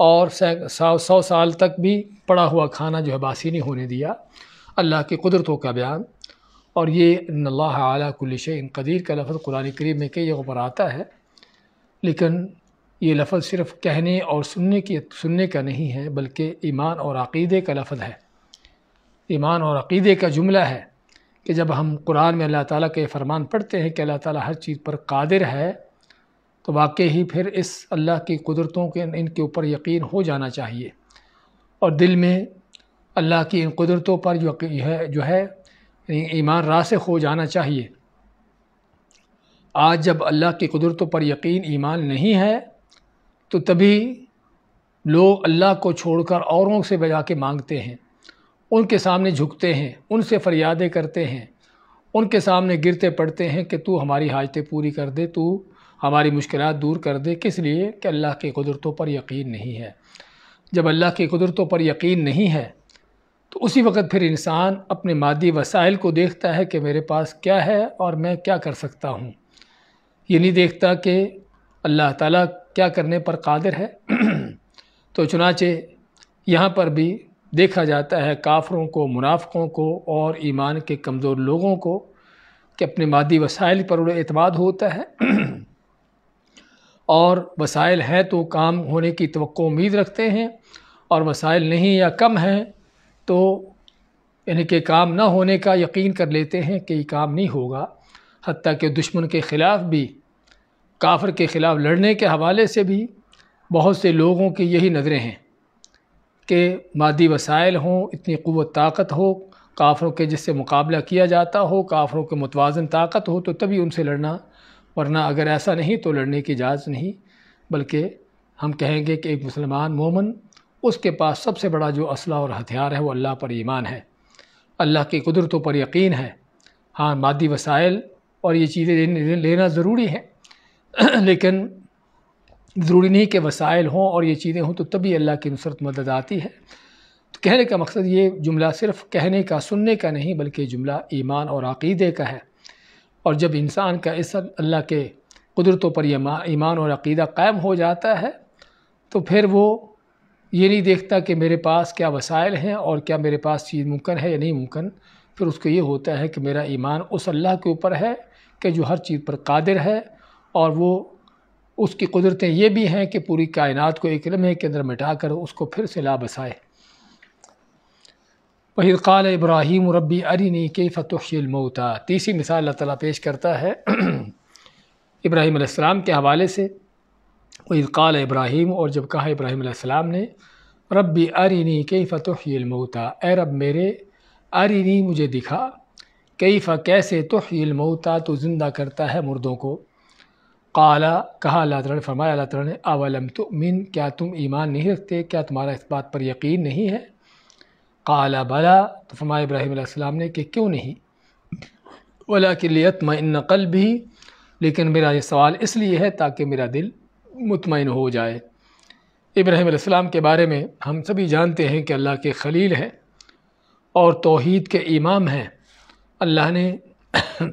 और सौ सौ साल तक भी पड़ा हुआ खाना जो है बासी नहीं होने दिया अल्लाह की कुदरतों का बयान और ये अल्लाह आला कुलिश इन कदीर का लफ्ज़ कुरान करीम में कई जगहों पर आता है लेकिन ये लफ्ज़ सिर्फ कहने और सुनने की सुनने का नहीं है बल्कि ईमान और अक़ीदे का लफ्ज़ है ईमान और अक़ीदे का जुमला है कि जब हम कुरान में अल्लाह ताला के फरमान पढ़ते हैं कि अल्लाह ताला हर चीज़ पर कादिर है तो वाकई ही फिर इस अल्लाह की कुदरतों के इनके ऊपर यकीन हो जाना चाहिए और दिल में अल्लाह की इन कुदरतों पर जो है जो है ईमान रासे हो जाना चाहिए आज जब अल्लाह की कुदरतों पर यकीन ईमान नहीं है तो तभी लोग अल्लाह को छोड़कर औरों से बजा के मांगते हैं उनके सामने झुकते हैं उनसे फरियादें करते हैं उनके सामने गिरते पड़ते हैं कि तू हमारी हाजतें पूरी कर दे तू हमारी मुश्किल दूर कर दे किस लिए कि अल्लाह की कुदरतों पर यकीन नहीं है जब अल्लाह की कुदरतों पर यकीन नहीं है तो उसी वक्त फिर इंसान अपने मादी वसाइल को देखता है कि मेरे पास क्या है और मैं क्या कर सकता हूँ ये नहीं देखता कि अल्लाह ताला क्या करने पर कादिर है तो चुनाचे यहाँ पर भी देखा जाता है काफरों को मुनाफ़ों को और ईमान के कमज़ोर लोगों को कि अपने मादी वसाइल पर उन्हें अतमाद होता है और वसाइल हैं तो काम होने की तो उम्मीद रखते हैं और वसाइल नहीं या कम हैं तो इनके काम ना होने का यकीन कर लेते हैं कि ये काम नहीं होगा हती कि दुश्मन के ख़िलाफ़ भी काफर के ख़िलाफ़ लड़ने के हवाले से भी बहुत से लोगों की यही नज़रें हैं कि मादी वसाइल हों इतनी क़वत ताकत हो काफ़रों के जिससे मुकाबला किया जाता हो काफ़रों के मुतवाजन ताकत हो तो तभी उनसे लड़ना वरना अगर ऐसा नहीं तो लड़ने की इजाज़त नहीं बल्कि हम कहेंगे कि एक मुसलमान मोमन उसके पास सबसे बड़ा जो असला और हथियार है वो अल्लाह पर ईमान है अल्लाह की कुदरतों पर यकीन है हाँ मादी वसाइल और ये चीज़ें लेना ज़रूरी है लेकिन ज़रूरी नहीं कि वसाइल हों और ये चीज़ें हों तो तभी अल्लाह की नुसरत मदद आती है तो कहने का मकसद ये जुमला सिर्फ कहने का सुनने का नहीं बल्कि जुमला ईमान और अक़ीदे का है और जब इंसान का इस अल्लाह के कुदरतों पर ईमान और अकीदा कायम हो जाता है तो फिर वो ये नहीं देखता कि मेरे पास क्या वसाइल हैं और क्या मेरे पास चीज़ मुमकिन है या नहीं मुमकिन फिर उसको ये होता है कि मेरा ईमान उस अल्लाह के ऊपर है कि जो हर चीज़ पर कादिर है और वो उसकी कुदरतें ये भी हैं कि पूरी कायनात को एक लम्हे के अंदर मिटा कर उसको फिर से ला बसाए वहीक़ाल इब्राहिम रबी अरिनी के मऊता तीसरी मिसाल अल्लाह पेश करता है इब्राहिम अलैहिस्सलाम के हवाले से वहीक़ाल इब्राहिम और जब कहा इब्राहिम ने रबी अरिनी के मोता ए रब मेरे अरिनी मुझे दिखा कैफ़ा कैसे मोता तो ज़िंदा करता है मुर्दों को काला कहा अल्लाह तरण ने फरमाया अल्लाह तला ने अवलम तो मिन क्या तुम ईमान नहीं रखते क्या तुम्हारा इस बात पर यकीन नहीं है काला बला तो फरमाया इब्राहिम ने कि क्यों नहीं वला किलियत मन कल भी लेकिन मेरा ये सवाल इसलिए है ताकि मेरा दिल मुतमिन हो जाए इब्राहिम के बारे में हम सभी जानते हैं कि अल्लाह के खलील हैं और तोहद के इमाम हैं अल्लाह ने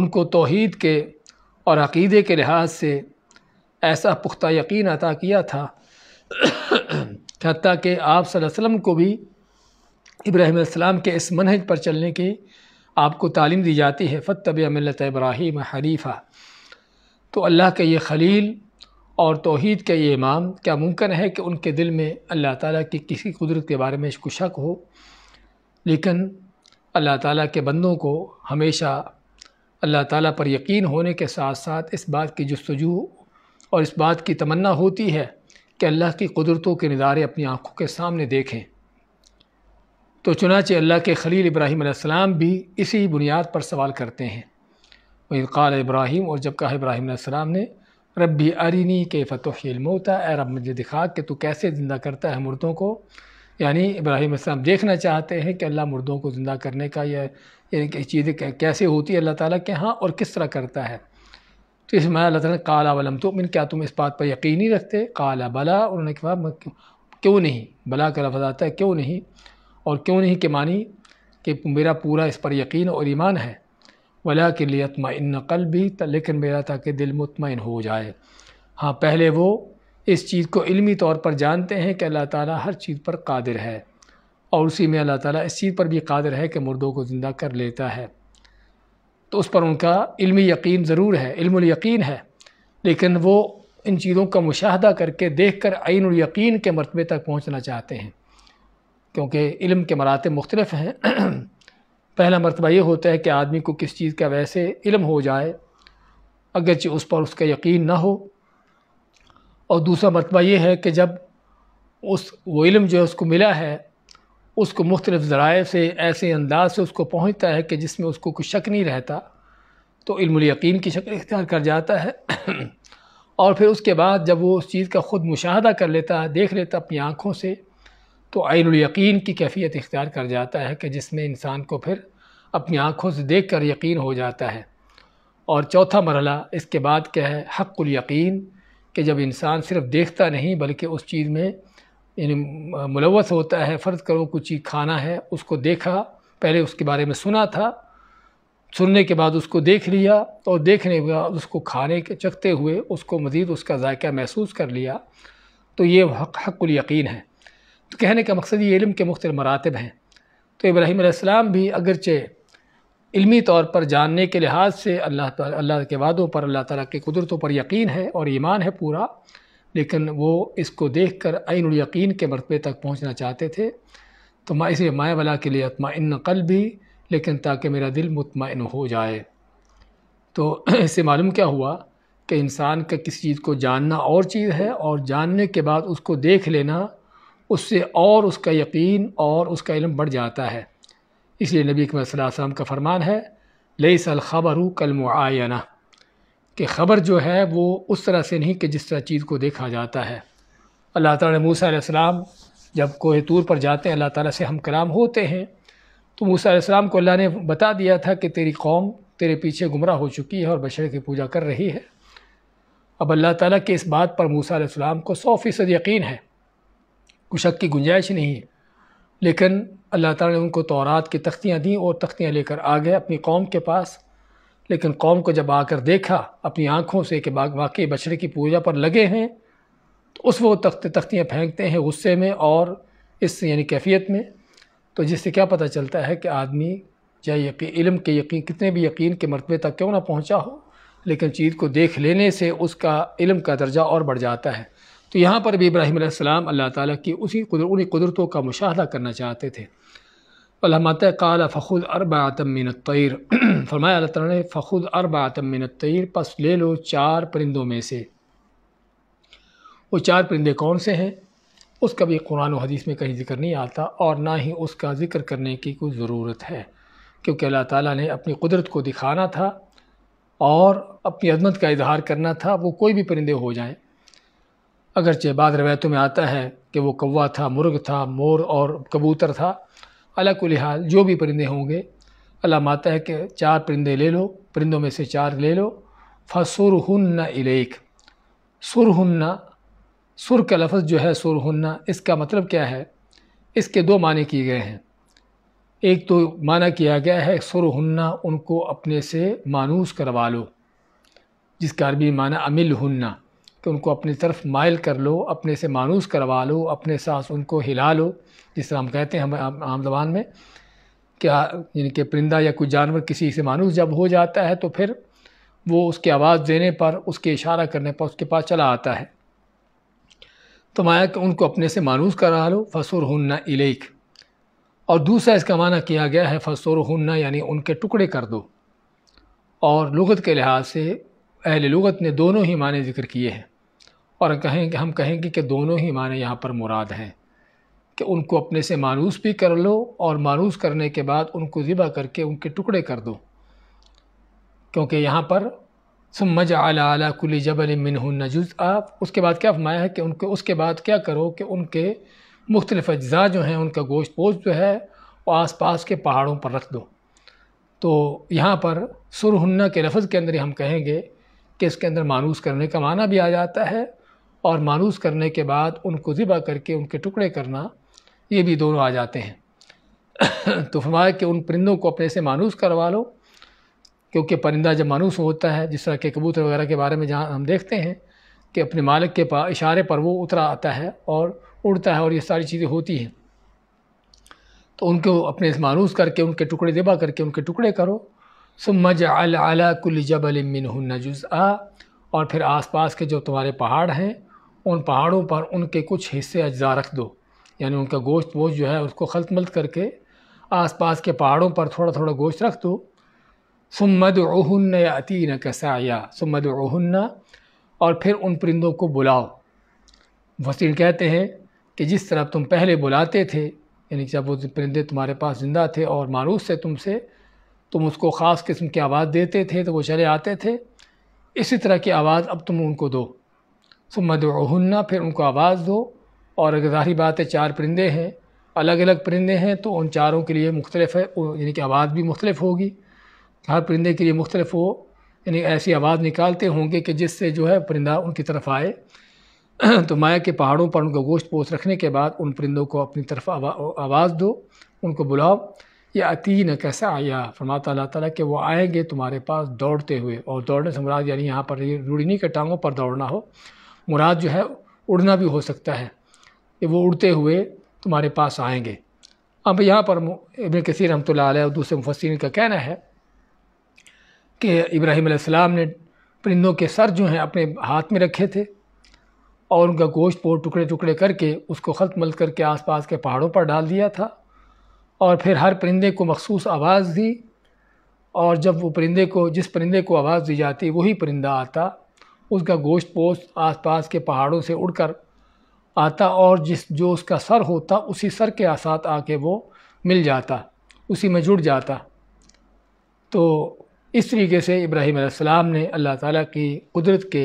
उनको तोहद के और अक़ीदे के लिहाज से ऐसा पुख्ता यकीन अता किया था हती कि आप वसम को भी इब्राहिम के इस मनहज पर चलने की आपको तालीम दी जाती है फ़तब मिलत इब्राहिम हरीफ़ा तो अल्लाह के ये खलील और तोहद के ये इमाम क्या मुमकिन है कि उनके दिल में अल्लाह ताली की किसी कुदरत के बारे में इसको शक हो लेकिन अल्लाह ताली के बंदों को हमेशा अल्लाह ताली पर यकीन होने के साथ साथ इस बात की जस्तजू और इस बात की तमन्ना होती है कि अल्लाह की कुदरतों के नज़ारे अपनी आँखों के सामने देखें तो चुनाच अल्लाह के खलील इब्राहिम अलैहिस्सलाम भी इसी बुनियाद पर सवाल करते हैं वहीक़ाल इब्राहिम और जब कहा इब्राहिम अलैहिस्सलाम ने रब्बी अरिनी के फ़तोहमोता ए रब मुझे दिखा कि तू कैसे ज़िंदा करता है मुर्दों को यानी इब्राहिम देखना चाहते हैं कि अल्लाह मुर्दों को ज़िंदा करने का कि चीज़ कैसे होती है अल्लाह ताला के यहाँ और किस तरह करता है तो इसमें अल्लाह ताला काला वलम तो मिन क्या तुम इस बात पर यकीन ही रखते काला बला उन्होंने कहा क्यों नहीं बला का लफ्ज़ आता है क्यों नहीं और क्यों नहीं कि मानी कि मेरा पूरा इस पर यकीन और ईमान है वला के लिए तमाइन कल भी लेकिन मेरा था कि दिल मुतमिन हो जाए हाँ पहले वो इस चीज़ को इल्मी तौर पर जानते हैं कि अल्लाह ताला हर चीज़ पर कादिर है और उसी में अल्लाह ताला इस चीज़ पर भी कादिर है कि मुर्दों को ज़िंदा कर लेता है तो उस पर उनका इल्मी यकीन ज़रूर है इल्म यकीन है लेकिन वो इन चीज़ों का मुशाह करके देख कर यकीन के मरतबे तक पहुँचना चाहते हैं क्योंकि इल्म के मराते मुख्तलफ हैं पहला मरतबा ये होता है कि आदमी को किस चीज़ का वैसे इल्म हो जाए अगरच उस पर उसका यकीन ना हो और दूसरा मरतबा ये है कि जब उस वो इल्म जो है उसको मिला है उसको मुख्तलिफ़ ज़राए से ऐसे अंदाज से उसको पहुँचता है कि जिसमें उसको कुछ शक नहीं रहता तो इल्मीन की शक्ल इख्तियार कर जाता है और फिर उसके बाद जब वो उस चीज़ का ख़ुद मुशाह कर लेता है देख लेता अपनी आँखों से तो आयन यकीन की कैफियत इख्तियार कर जाता है कि जिसमें इंसान को फिर अपनी आँखों से देख कर यकीन हो जाता है और चौथा मरला इसके बाद क्या है हक़ुल यकीन कि जब इंसान सिर्फ देखता नहीं बल्कि उस चीज़ में यानी मुलवस होता है फ़र्ज़ करो कुछ चीज़ खाना है उसको देखा पहले उसके बारे में सुना था सुनने के बाद उसको देख लिया और देखने के बाद उसको खाने के चखते हुए उसको मज़ीद उसका जायका महसूस कर लिया तो ये हक हकुल यकीन है तो कहने का मकसद ये इल्म के मुख्तल मरातब हैं तो इब्राहीम अलैहिस्सलाम भी अगरचे इल्मी तौर पर जानने के लिहाज से अल्लाह अल्लाह के वादों पर अल्लाह ताला के कुदरतों पर यकीन है और ईमान है पूरा लेकिन वो इसको देख कर आइन यकीन के मरतबे तक पहुँचना चाहते थे तो मैं इसे माया वाला के लिए अतमाइन कल भी लेकिन ताकि मेरा दिल मुतमिन हो जाए तो इससे मालूम क्या हुआ कि इंसान का किसी चीज़ को जानना और चीज़ है और जानने के बाद उसको देख लेना उससे और उसका यकीन और उसका इलम बढ़ जाता है इसलिए नबी कम का फरमान है लई हूँ कल मुआयना कि ख़बर जो है वो उस तरह से नहीं कि जिस तरह चीज़ को देखा जाता है अल्लाह ताली मूसा जब कोह तूर पर जाते हैं अल्लाह ताली से हम कलाम होते हैं तो मूसा अलैहिस्सलाम को अल्लाह ने बता दिया था कि तेरी कौम तेरे पीछे गुमराह हो चुकी है और बशर की पूजा कर रही है अब अल्लाह ताली के इस बात पर मूसा को सौ फ़ीसद यकीन है कोई शक की गुंजाइश नहीं है लेकिन अल्लाह ताला ने उनको तौरात की तख्तियाँ दी और तख्तियाँ लेकर आ गए अपनी कौम के पास लेकिन कौम को जब आकर देखा अपनी आँखों से कि वाकई बछड़े की पूजा पर लगे हैं तो उस वो तख्त तख्तियाँ फेंकते हैं गुस्से में और इस यानी कैफियत में तो जिससे क्या पता चलता है कि आदमी चाहे यकीन इल्म के यकीन कितने भी यकीन के मरतबे तक क्यों ना पहुँचा हो लेकिन चीज़ को देख लेने से उसका इल्म का दर्जा और बढ़ जाता है तो यहाँ पर भी इब्राहिम अल्लाह ताला की उसी कुदर, उन्हीं कुदरतों का मुशाह करना चाहते थे अलहमत काल फ़खुद अरब अरबातमिन तैर फरमाया अल्लाह ताला ने फ़खुद अरब अरबातमिन तैर पस ले लो चार परिंदों में से वो चार परिंदे कौन से हैं उसका भी कुरान और हदीस में कहीं जिक्र नहीं आता और ना ही उसका जिक्र करने की कोई ज़रूरत है क्योंकि अल्लाह ताला ने अपनी कुदरत को दिखाना था और अपनी अजमत का इजहार करना था वो कोई भी परिंदे हो जाएं अगरचे बाद रवायतों में आता है कि वो कौवा था मुर्ग था मोर और कबूतर था लिहाज जो भी परिंदे होंगे अल्लाह माता है कि चार परिंदे ले लो परिंदों में से चार ले लो फसुरहन्ना इलेक हन्ना सुर का लफ्ज़ जो है सुर हन्ना इसका मतलब क्या है इसके दो माने किए गए हैं एक तो माना किया गया है सुर हन्ना उनको अपने से मानूस करवा लो जिसका अरबी माना अमिल हन्ना तो उनको अपनी तरफ माइल कर लो अपने से मानूस करवा लो अपने सांस उनको हिला लो जिस तरह हम कहते हैं हम आम जबान में क्या यानी कि परिंदा या कोई जानवर किसी से मानूस जब हो जाता है तो फिर वो उसकी आवाज़ देने पर उसके इशारा करने पर उसके पास चला आता है तो माया कि उनको अपने से मानूस करा लो फसुर हन्ना इलेख और दूसरा इसका माना किया गया है फसुर हन्ना यानी उनके टुकड़े कर दो और लगत के लिहाज से अहल लगत ने दोनों ही माने ज़िक्र किए हैं और कहें कि हम कहेंगे कि दोनों ही माने यहाँ पर मुराद हैं कि उनको अपने से मानूस भी कर लो और मानूस करने के बाद उनको ज़िबा करके उनके टुकड़े कर दो क्योंकि यहाँ पर सुमज आला आला कुली जबल मिन नजुज आप उसके बाद क्या फमाया है कि उनके उसके बाद क्या करो कि उनके मुख्तलिफ़ अज्जा जो हैं उनका गोश्त पोश जो है वो आस पास के पहाड़ों पर रख दो तो यहाँ पर सुरहन्ना के लफ्ज़ के अंदर हम कहेंगे कि इसके अंदर मानूस करने का माना भी आ जाता है और मानूस करने के बाद उनको ज़िबा करके उनके टुकड़े करना ये भी दोनों आ जाते हैं तो फरमाया कि उन परिंदों को अपने से मानूस करवा लो क्योंकि परिंदा जब मानूस होता है जिस तरह के कबूतर वगैरह के बारे में जहाँ हम देखते हैं कि अपने मालिक के पा इशारे पर वो उतरा आता है और उड़ता है और ये सारी चीज़ें होती हैं तो उनको अपने मानूस करके उनके टुकड़े दबा करके उनके टुकड़े करो सुमज अला कुल जबल मिन जुज़ आ और फिर आसपास के जो तुम्हारे पहाड़ हैं उन पहाड़ों पर उनके कुछ हिस्से अज्जा रख दो यानी उनका गोश्त वोश्त जो है उसको खलत मलत करके आसपास के पहाड़ों पर थोड़ा थोड़ा गोश्त रख दो सुमद न कैसा कसाया सुमद ओहन्ना और फिर उन परिंदों को बुलाओ वसीन कहते हैं कि जिस तरह तुम पहले बुलाते थे यानी जब वो परिंदे तुम्हारे पास ज़िंदा थे और मारूस थे तुमसे तुम उसको ख़ास किस्म की आवाज़ देते थे तो वो चले आते थे इसी तरह की आवाज़ अब तुम उनको दो फ़ुमदन्ना फिर उनको आवाज़ दो और अगर ज़ाहरी बात है चार परिंदे हैं अलग अलग परिंदे हैं तो उन चारों के लिए मुख्तलिफ है यानी कि आवाज़ भी मुख्तलिफ होगी हर परिंदे के लिए मुख्तलिफ हो यानी ऐसी आवाज़ निकालते होंगे कि जिससे जो है परिंदा उनकी तरफ आए तो माया के पहाड़ों पर उनका गोश्त पोस्त रखने के बाद उन परिंदों को अपनी तरफ आवाज़ दो उनको बुलाओ या अतीन कैसा आया फरमाता अल्लाह ताला कि वो आएंगे तुम्हारे पास दौड़ते हुए और दौड़ने से मुराद यानी यहाँ पर रूढ़ी नहीं के टांगों पर दौड़ना हो मुराद जो है उड़ना भी हो सकता है कि वो उड़ते हुए तुम्हारे पास आएंगे अब यहाँ पर इबन कसर रमत और दूसरे मुफसिन का कहना है कि इब्राहिम अलैहिस्सलाम ने परिंदों के सर जो हैं अपने हाथ में रखे थे और उनका गोश्त पोर टुकड़े टुकड़े करके उसको ख़त मल करके आसपास के पहाड़ों पर डाल दिया था और फिर हर परिंदे को मखसूस आवाज़ दी और जब वो परिंदे को जिस परिंदे को आवाज़ दी जाती वही परिंदा आता उसका गोश्त पोश आसपास के पहाड़ों से उड़कर आता और जिस जो उसका सर होता उसी सर के आसात आके वो मिल जाता उसी में जुड़ जाता तो इस तरीके से इब्राहिम अलैहिस्सलाम ने अल्लाह ताला की कुदरत के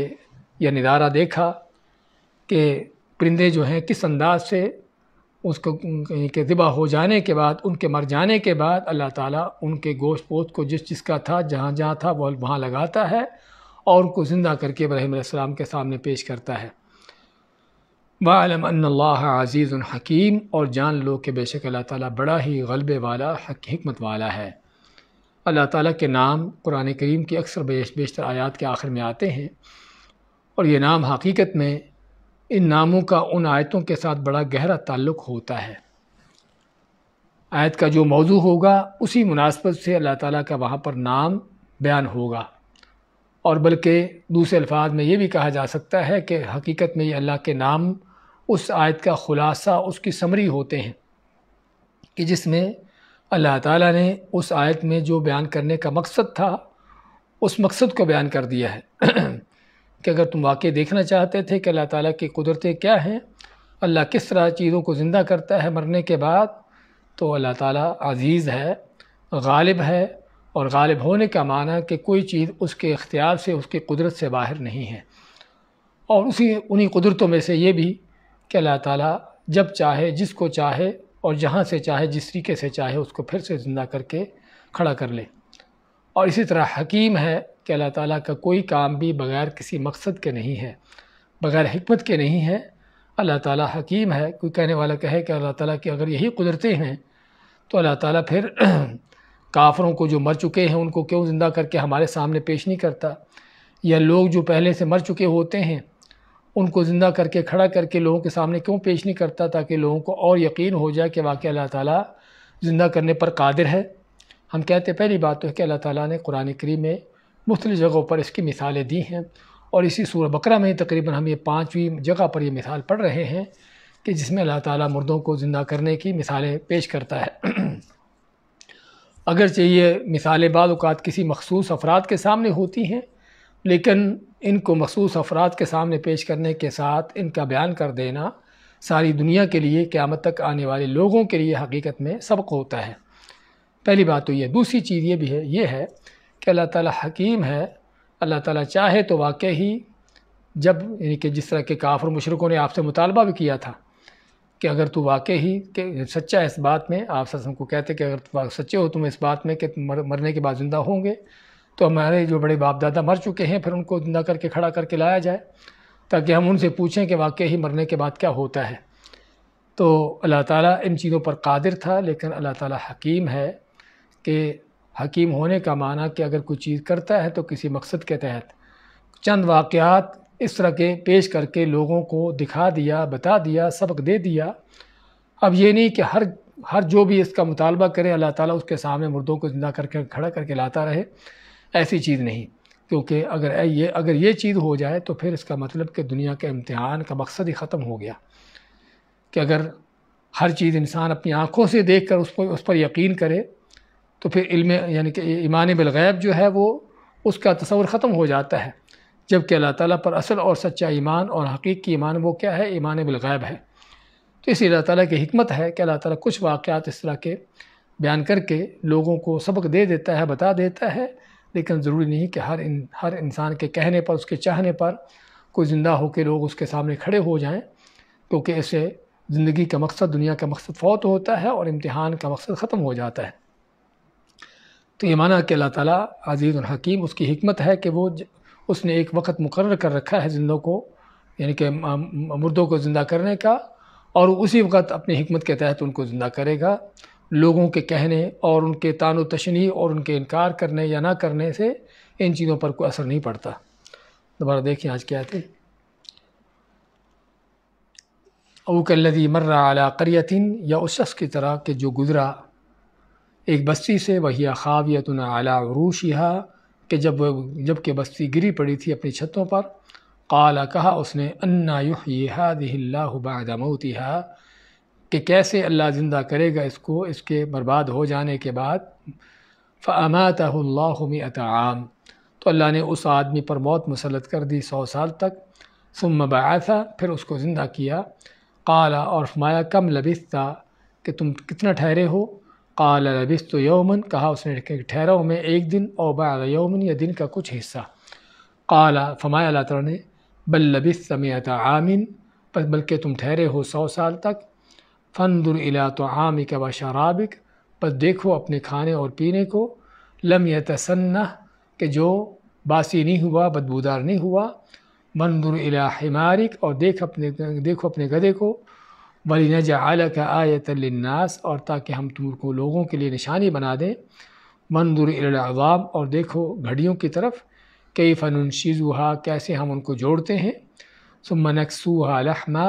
यह निदारा देखा कि परिंदे जो हैं किस अंदाज से उसको के ज़िबा हो जाने के बाद उनके मर जाने के बाद अल्लाह ताला उनके गोश्त पोत को जिस चीज़ का था जहाँ जहाँ था वह वहाँ लगाता है और उनको ज़िंदा करके इब्राहीम के सामने पेश करता है वालम अज़ीज़ हकीम और जान लो कि बेशक अल्लाह ताला बड़ा ही गलबे वाला हमत वाला है अल्लाह ताला के नाम कुरान करीम की अक्सर बेश बेशतर आयात के आखिर में आते हैं और ये नाम हकीकत में इन नामों का उन आयतों के साथ बड़ा गहरा ताल्लुक़ होता है आयत का जो मौजू होगा उसी मुनासबत से अल्लाह ताला का वहाँ पर नाम बयान होगा और बल्कि दूसरे अल्फाज में ये भी कहा जा सकता है कि हकीकत में ये अल्लाह के नाम उस आयत का ख़ुलासा उसकी समरी होते हैं कि जिसमें अल्लाह ताला ने उस आयत में जो बयान करने का मकसद था उस मकसद को बयान कर दिया है कि अगर तुम वाकई देखना चाहते थे कि अल्लाह ताला की कुदरतें क्या हैं अल्लाह किस तरह चीज़ों को ज़िंदा करता है मरने के बाद तो अल्लाह ताला अज़ीज़ है गालिब है और गालिब होने का माना कि कोई चीज़ उसके इख्तियार से उसकी कुदरत से बाहर नहीं है और उसी उन्हीं कुदरतों में से ये भी कि अल्लाह ताला जब चाहे जिसको चाहे और जहाँ से चाहे जिस तरीके से चाहे उसको फिर से ज़िंदा करके खड़ा कर ले और इसी तरह हकीम है कि अल्लाह ताला का कोई काम भी बग़ैर किसी मकसद के नहीं है बग़ैर हमत के नहीं है अल्लाह ताला हकीम है कोई कहने वाला कहे कि अल्लाह ताला की अगर यही कुदरतें हैं तो अल्लाह ताला फिर काफ़रों को जो मर चुके हैं उनको क्यों ज़िंदा करके हमारे सामने पेश नहीं करता या लोग जो पहले से मर चुके होते हैं उनको ज़िंदा करके खड़ा करके लोगों के सामने क्यों पेश नहीं करता ताकि लोगों को और यकीन हो जाए कि वाकई अल्लाह ताला ज़िंदा करने पर कादिर है हम कहते पहली बात तो है कि अल्लाह ताला ने कुरान करीम में मुख्तलि जगहों पर इसकी मिसालें दी हैं और इसी सूर बकरा में तकरीबन हम ये पाँचवीं जगह पर यह मिसाल पढ़ रहे हैं कि जिसमें अल्लाह ताला मुर्दों को ज़िंदा करने की मिसालें पेश करता है अगरचे ये मिसालें अवत किसी मखसूस अफराद के सामने होती हैं लेकिन इनको मखसूस अफराद के सामने पेश करने के साथ इनका बयान कर देना सारी दुनिया के लिए क़्यामत तक आने वाले लोगों के लिए हकीकत में सबक होता है पहली बात तो ये दूसरी चीज़ ये भी है ये है कि अल्लाह ताला हकीम है अल्लाह ताला चाहे तो वाकई ही जब यानी कि जिस तरह के काफर मशरक़ों ने आपसे मुतालबा भी किया था कि अगर तू वाकई ही के सच्चा इस बात में आप सत्संग को कहते कि अगर सच्चे हो तुम इस बात में कि मर, मरने के बाद ज़िंदा होंगे तो हमारे जो बड़े बाप दादा मर चुके हैं फिर उनको ज़िंदा करके खड़ा करके लाया जाए ताकि हम उनसे पूछें कि वाकई ही मरने के बाद क्या होता है तो अल्लाह ताला इन चीज़ों पर कादिर था लेकिन अल्लाह ताला हकीम है कि हकीम होने का माना कि अगर कोई चीज़ करता है तो किसी मकसद के तहत चंद वाक़ इस तरह के पेश करके लोगों को दिखा दिया बता दिया सबक दे दिया अब ये नहीं कि हर हर जो भी इसका मुतालबा करे अल्लाह ताला उसके सामने मुर्दों को ज़िंदा करके खड़ा करके लाता रहे ऐसी चीज़ नहीं क्योंकि अगर ये अगर ये चीज़ हो जाए तो फिर इसका मतलब कि दुनिया के इम्तहान का मकसद ही ख़त्म हो गया कि अगर हर चीज़ इंसान अपनी आँखों से देख कर उस पर उस पर यकीन करे तो फिर इल्म यानी कि ईमान बिलगैब जो है वो उसका तस्वर ख़त्म हो जाता है जबकि अल्लाह ताला पर असल और सच्चा ईमान और हकीकी ईमान वो क्या है ईमान बिलगैब है तो इसी अल्लाह ताला की हमत है कि अल्लाह ताला कुछ वाक़ात इस तरह के बयान करके लोगों को सबक दे देता है बता देता है लेकिन ज़रूरी नहीं कि हर इन हर इंसान के कहने पर उसके चाहने पर कोई ज़िंदा होकर लोग उसके सामने खड़े हो जाएँ क्योंकि इससे ज़िंदगी का मकसद दुनिया का मकसद फ़ौत होता है और इम्तहान का मकसद ख़त्म हो जाता है तो ये माना कि अल्लाह ताली अज़ीज़ और हकीम उसकी हमत है कि वो उसने एक वक्त मुकर कर रखा है जिंदों को यानी कि मुर्दों को ज़िंदा करने का और उसी वक्त अपनी हमत के तहत उनको ज़िंदा करेगा लोगों के कहने और उनके तान तशनी और उनके इनकार करने या ना करने से इन चीज़ों पर कोई असर नहीं पड़ता दोबारा देखें आज क्या थे अवकल्लदी मर्रा आला करियतिन या उस शख्स की तरह के जो गुज़रा एक बस्ती से वही ख़ावियत आला अरूश कि जब जबकि बस्ती गिरी पड़ी थी अपनी छतों पर काला कहा उसने अन्ना युहदिल्लाबादमतिहा कि कैसे अल्लाह ज़िंदा करेगा इसको इसके बर्बाद हो जाने के बाद फ़मातम तो अल्लाह ने उस आदमी पर मौत मुसलत कर दी सौ साल तक सुम था फिर उसको ज़िंदा किया काला और फमाया कम लबिस्ता कि तुम कितना ठहरे हो काल लबिस तो यौमन कहा उसने ठहरा हूँ मैं एक दिन और बाद यौमन या दिन का कुछ हिस्सा काला फमाया अल्लाह तला ने बल लबिस समेत आमिन बस बल्कि तुम ठहरे हो सौ साल तक फंदुर इला तो आम कबा शराबिक बस देखो अपने खाने और पीने को लम तसन्ना के जो बासी नहीं हुआ बदबूदार नहीं हुआ मंदुर इला हिमारिक और देख अपने देखो अपने गधे को नज आल का आयतनास और ताकि हम तुमको लोगों के लिए निशानी बना दें मंदुर अवाम और देखो घड़ियों की तरफ कई फ़न शीजुहा कैसे हम उनको जोड़ते हैं सुमनकसूहा लहमा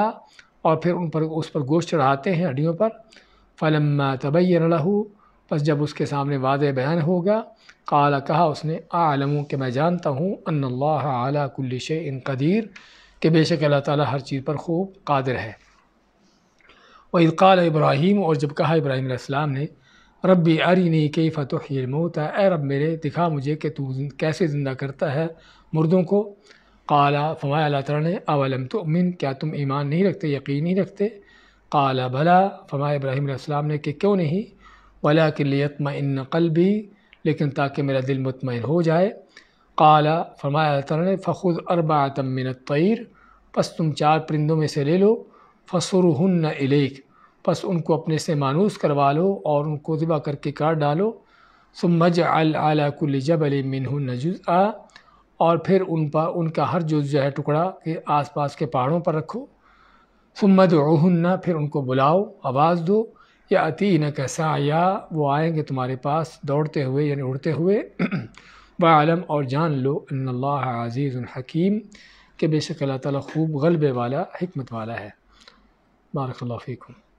और फिर उन पर उस पर गोश्त चढ़ाते हैं हड्डियों पर फलम तबैय लहू बस जब उसके सामने वाद बयान होगा काला कहा उसने आलमों के मैं जानता हूँ अल्लाह आला कुल्ल इन कदीर कि बेशक अल्लाह ताला हर चीज़ पर खूब कादिर है वक़ाल इब्राहिम और जब कहा इब्राहिम आसमाम ने रब्बी अरिनी कई फ़तुहमूत ए रब मेरे दिखा मुझे कि तू कैसे ज़िंदा करता है मुर्दों को काला फ़मा तरण तला अवलम तो उमिन क्या तुम ईमान नहीं रखते यकीन नहीं रखते काला भला फ़मा इब्राहिम आसमाम ने कि क्यों नहीं वला किलियतम इन भी लेकिन ताकि मेरा दिल मुतमिन हो जाए काला फ़रमाया तरण ने फ़खुद अरबातम मिनत तैर बस तुम चार परिंदों में से ले लो फसरहन इलेक बस उनको अपने से मानूस करवा लो और उनको ज़िबा करके काट डालो सुमज अलाकुल जबल मिनहुन नजुज आ और फिर उन पर उनका हर जुज जो है टुकड़ा के आसपास के पहाड़ों पर रखो सुमद ओहन्ना फिर उनको बुलाओ आवाज़ दो या अती न कैसा या वो आएंगे तुम्हारे पास दौड़ते हुए यानी उड़ते हुए बालम और जान लो अल्लाह अज़ीज़ हकीम के बेशक अल्लाह ताली खूब गलबे वाला हमत वाला है بارك الله فيكم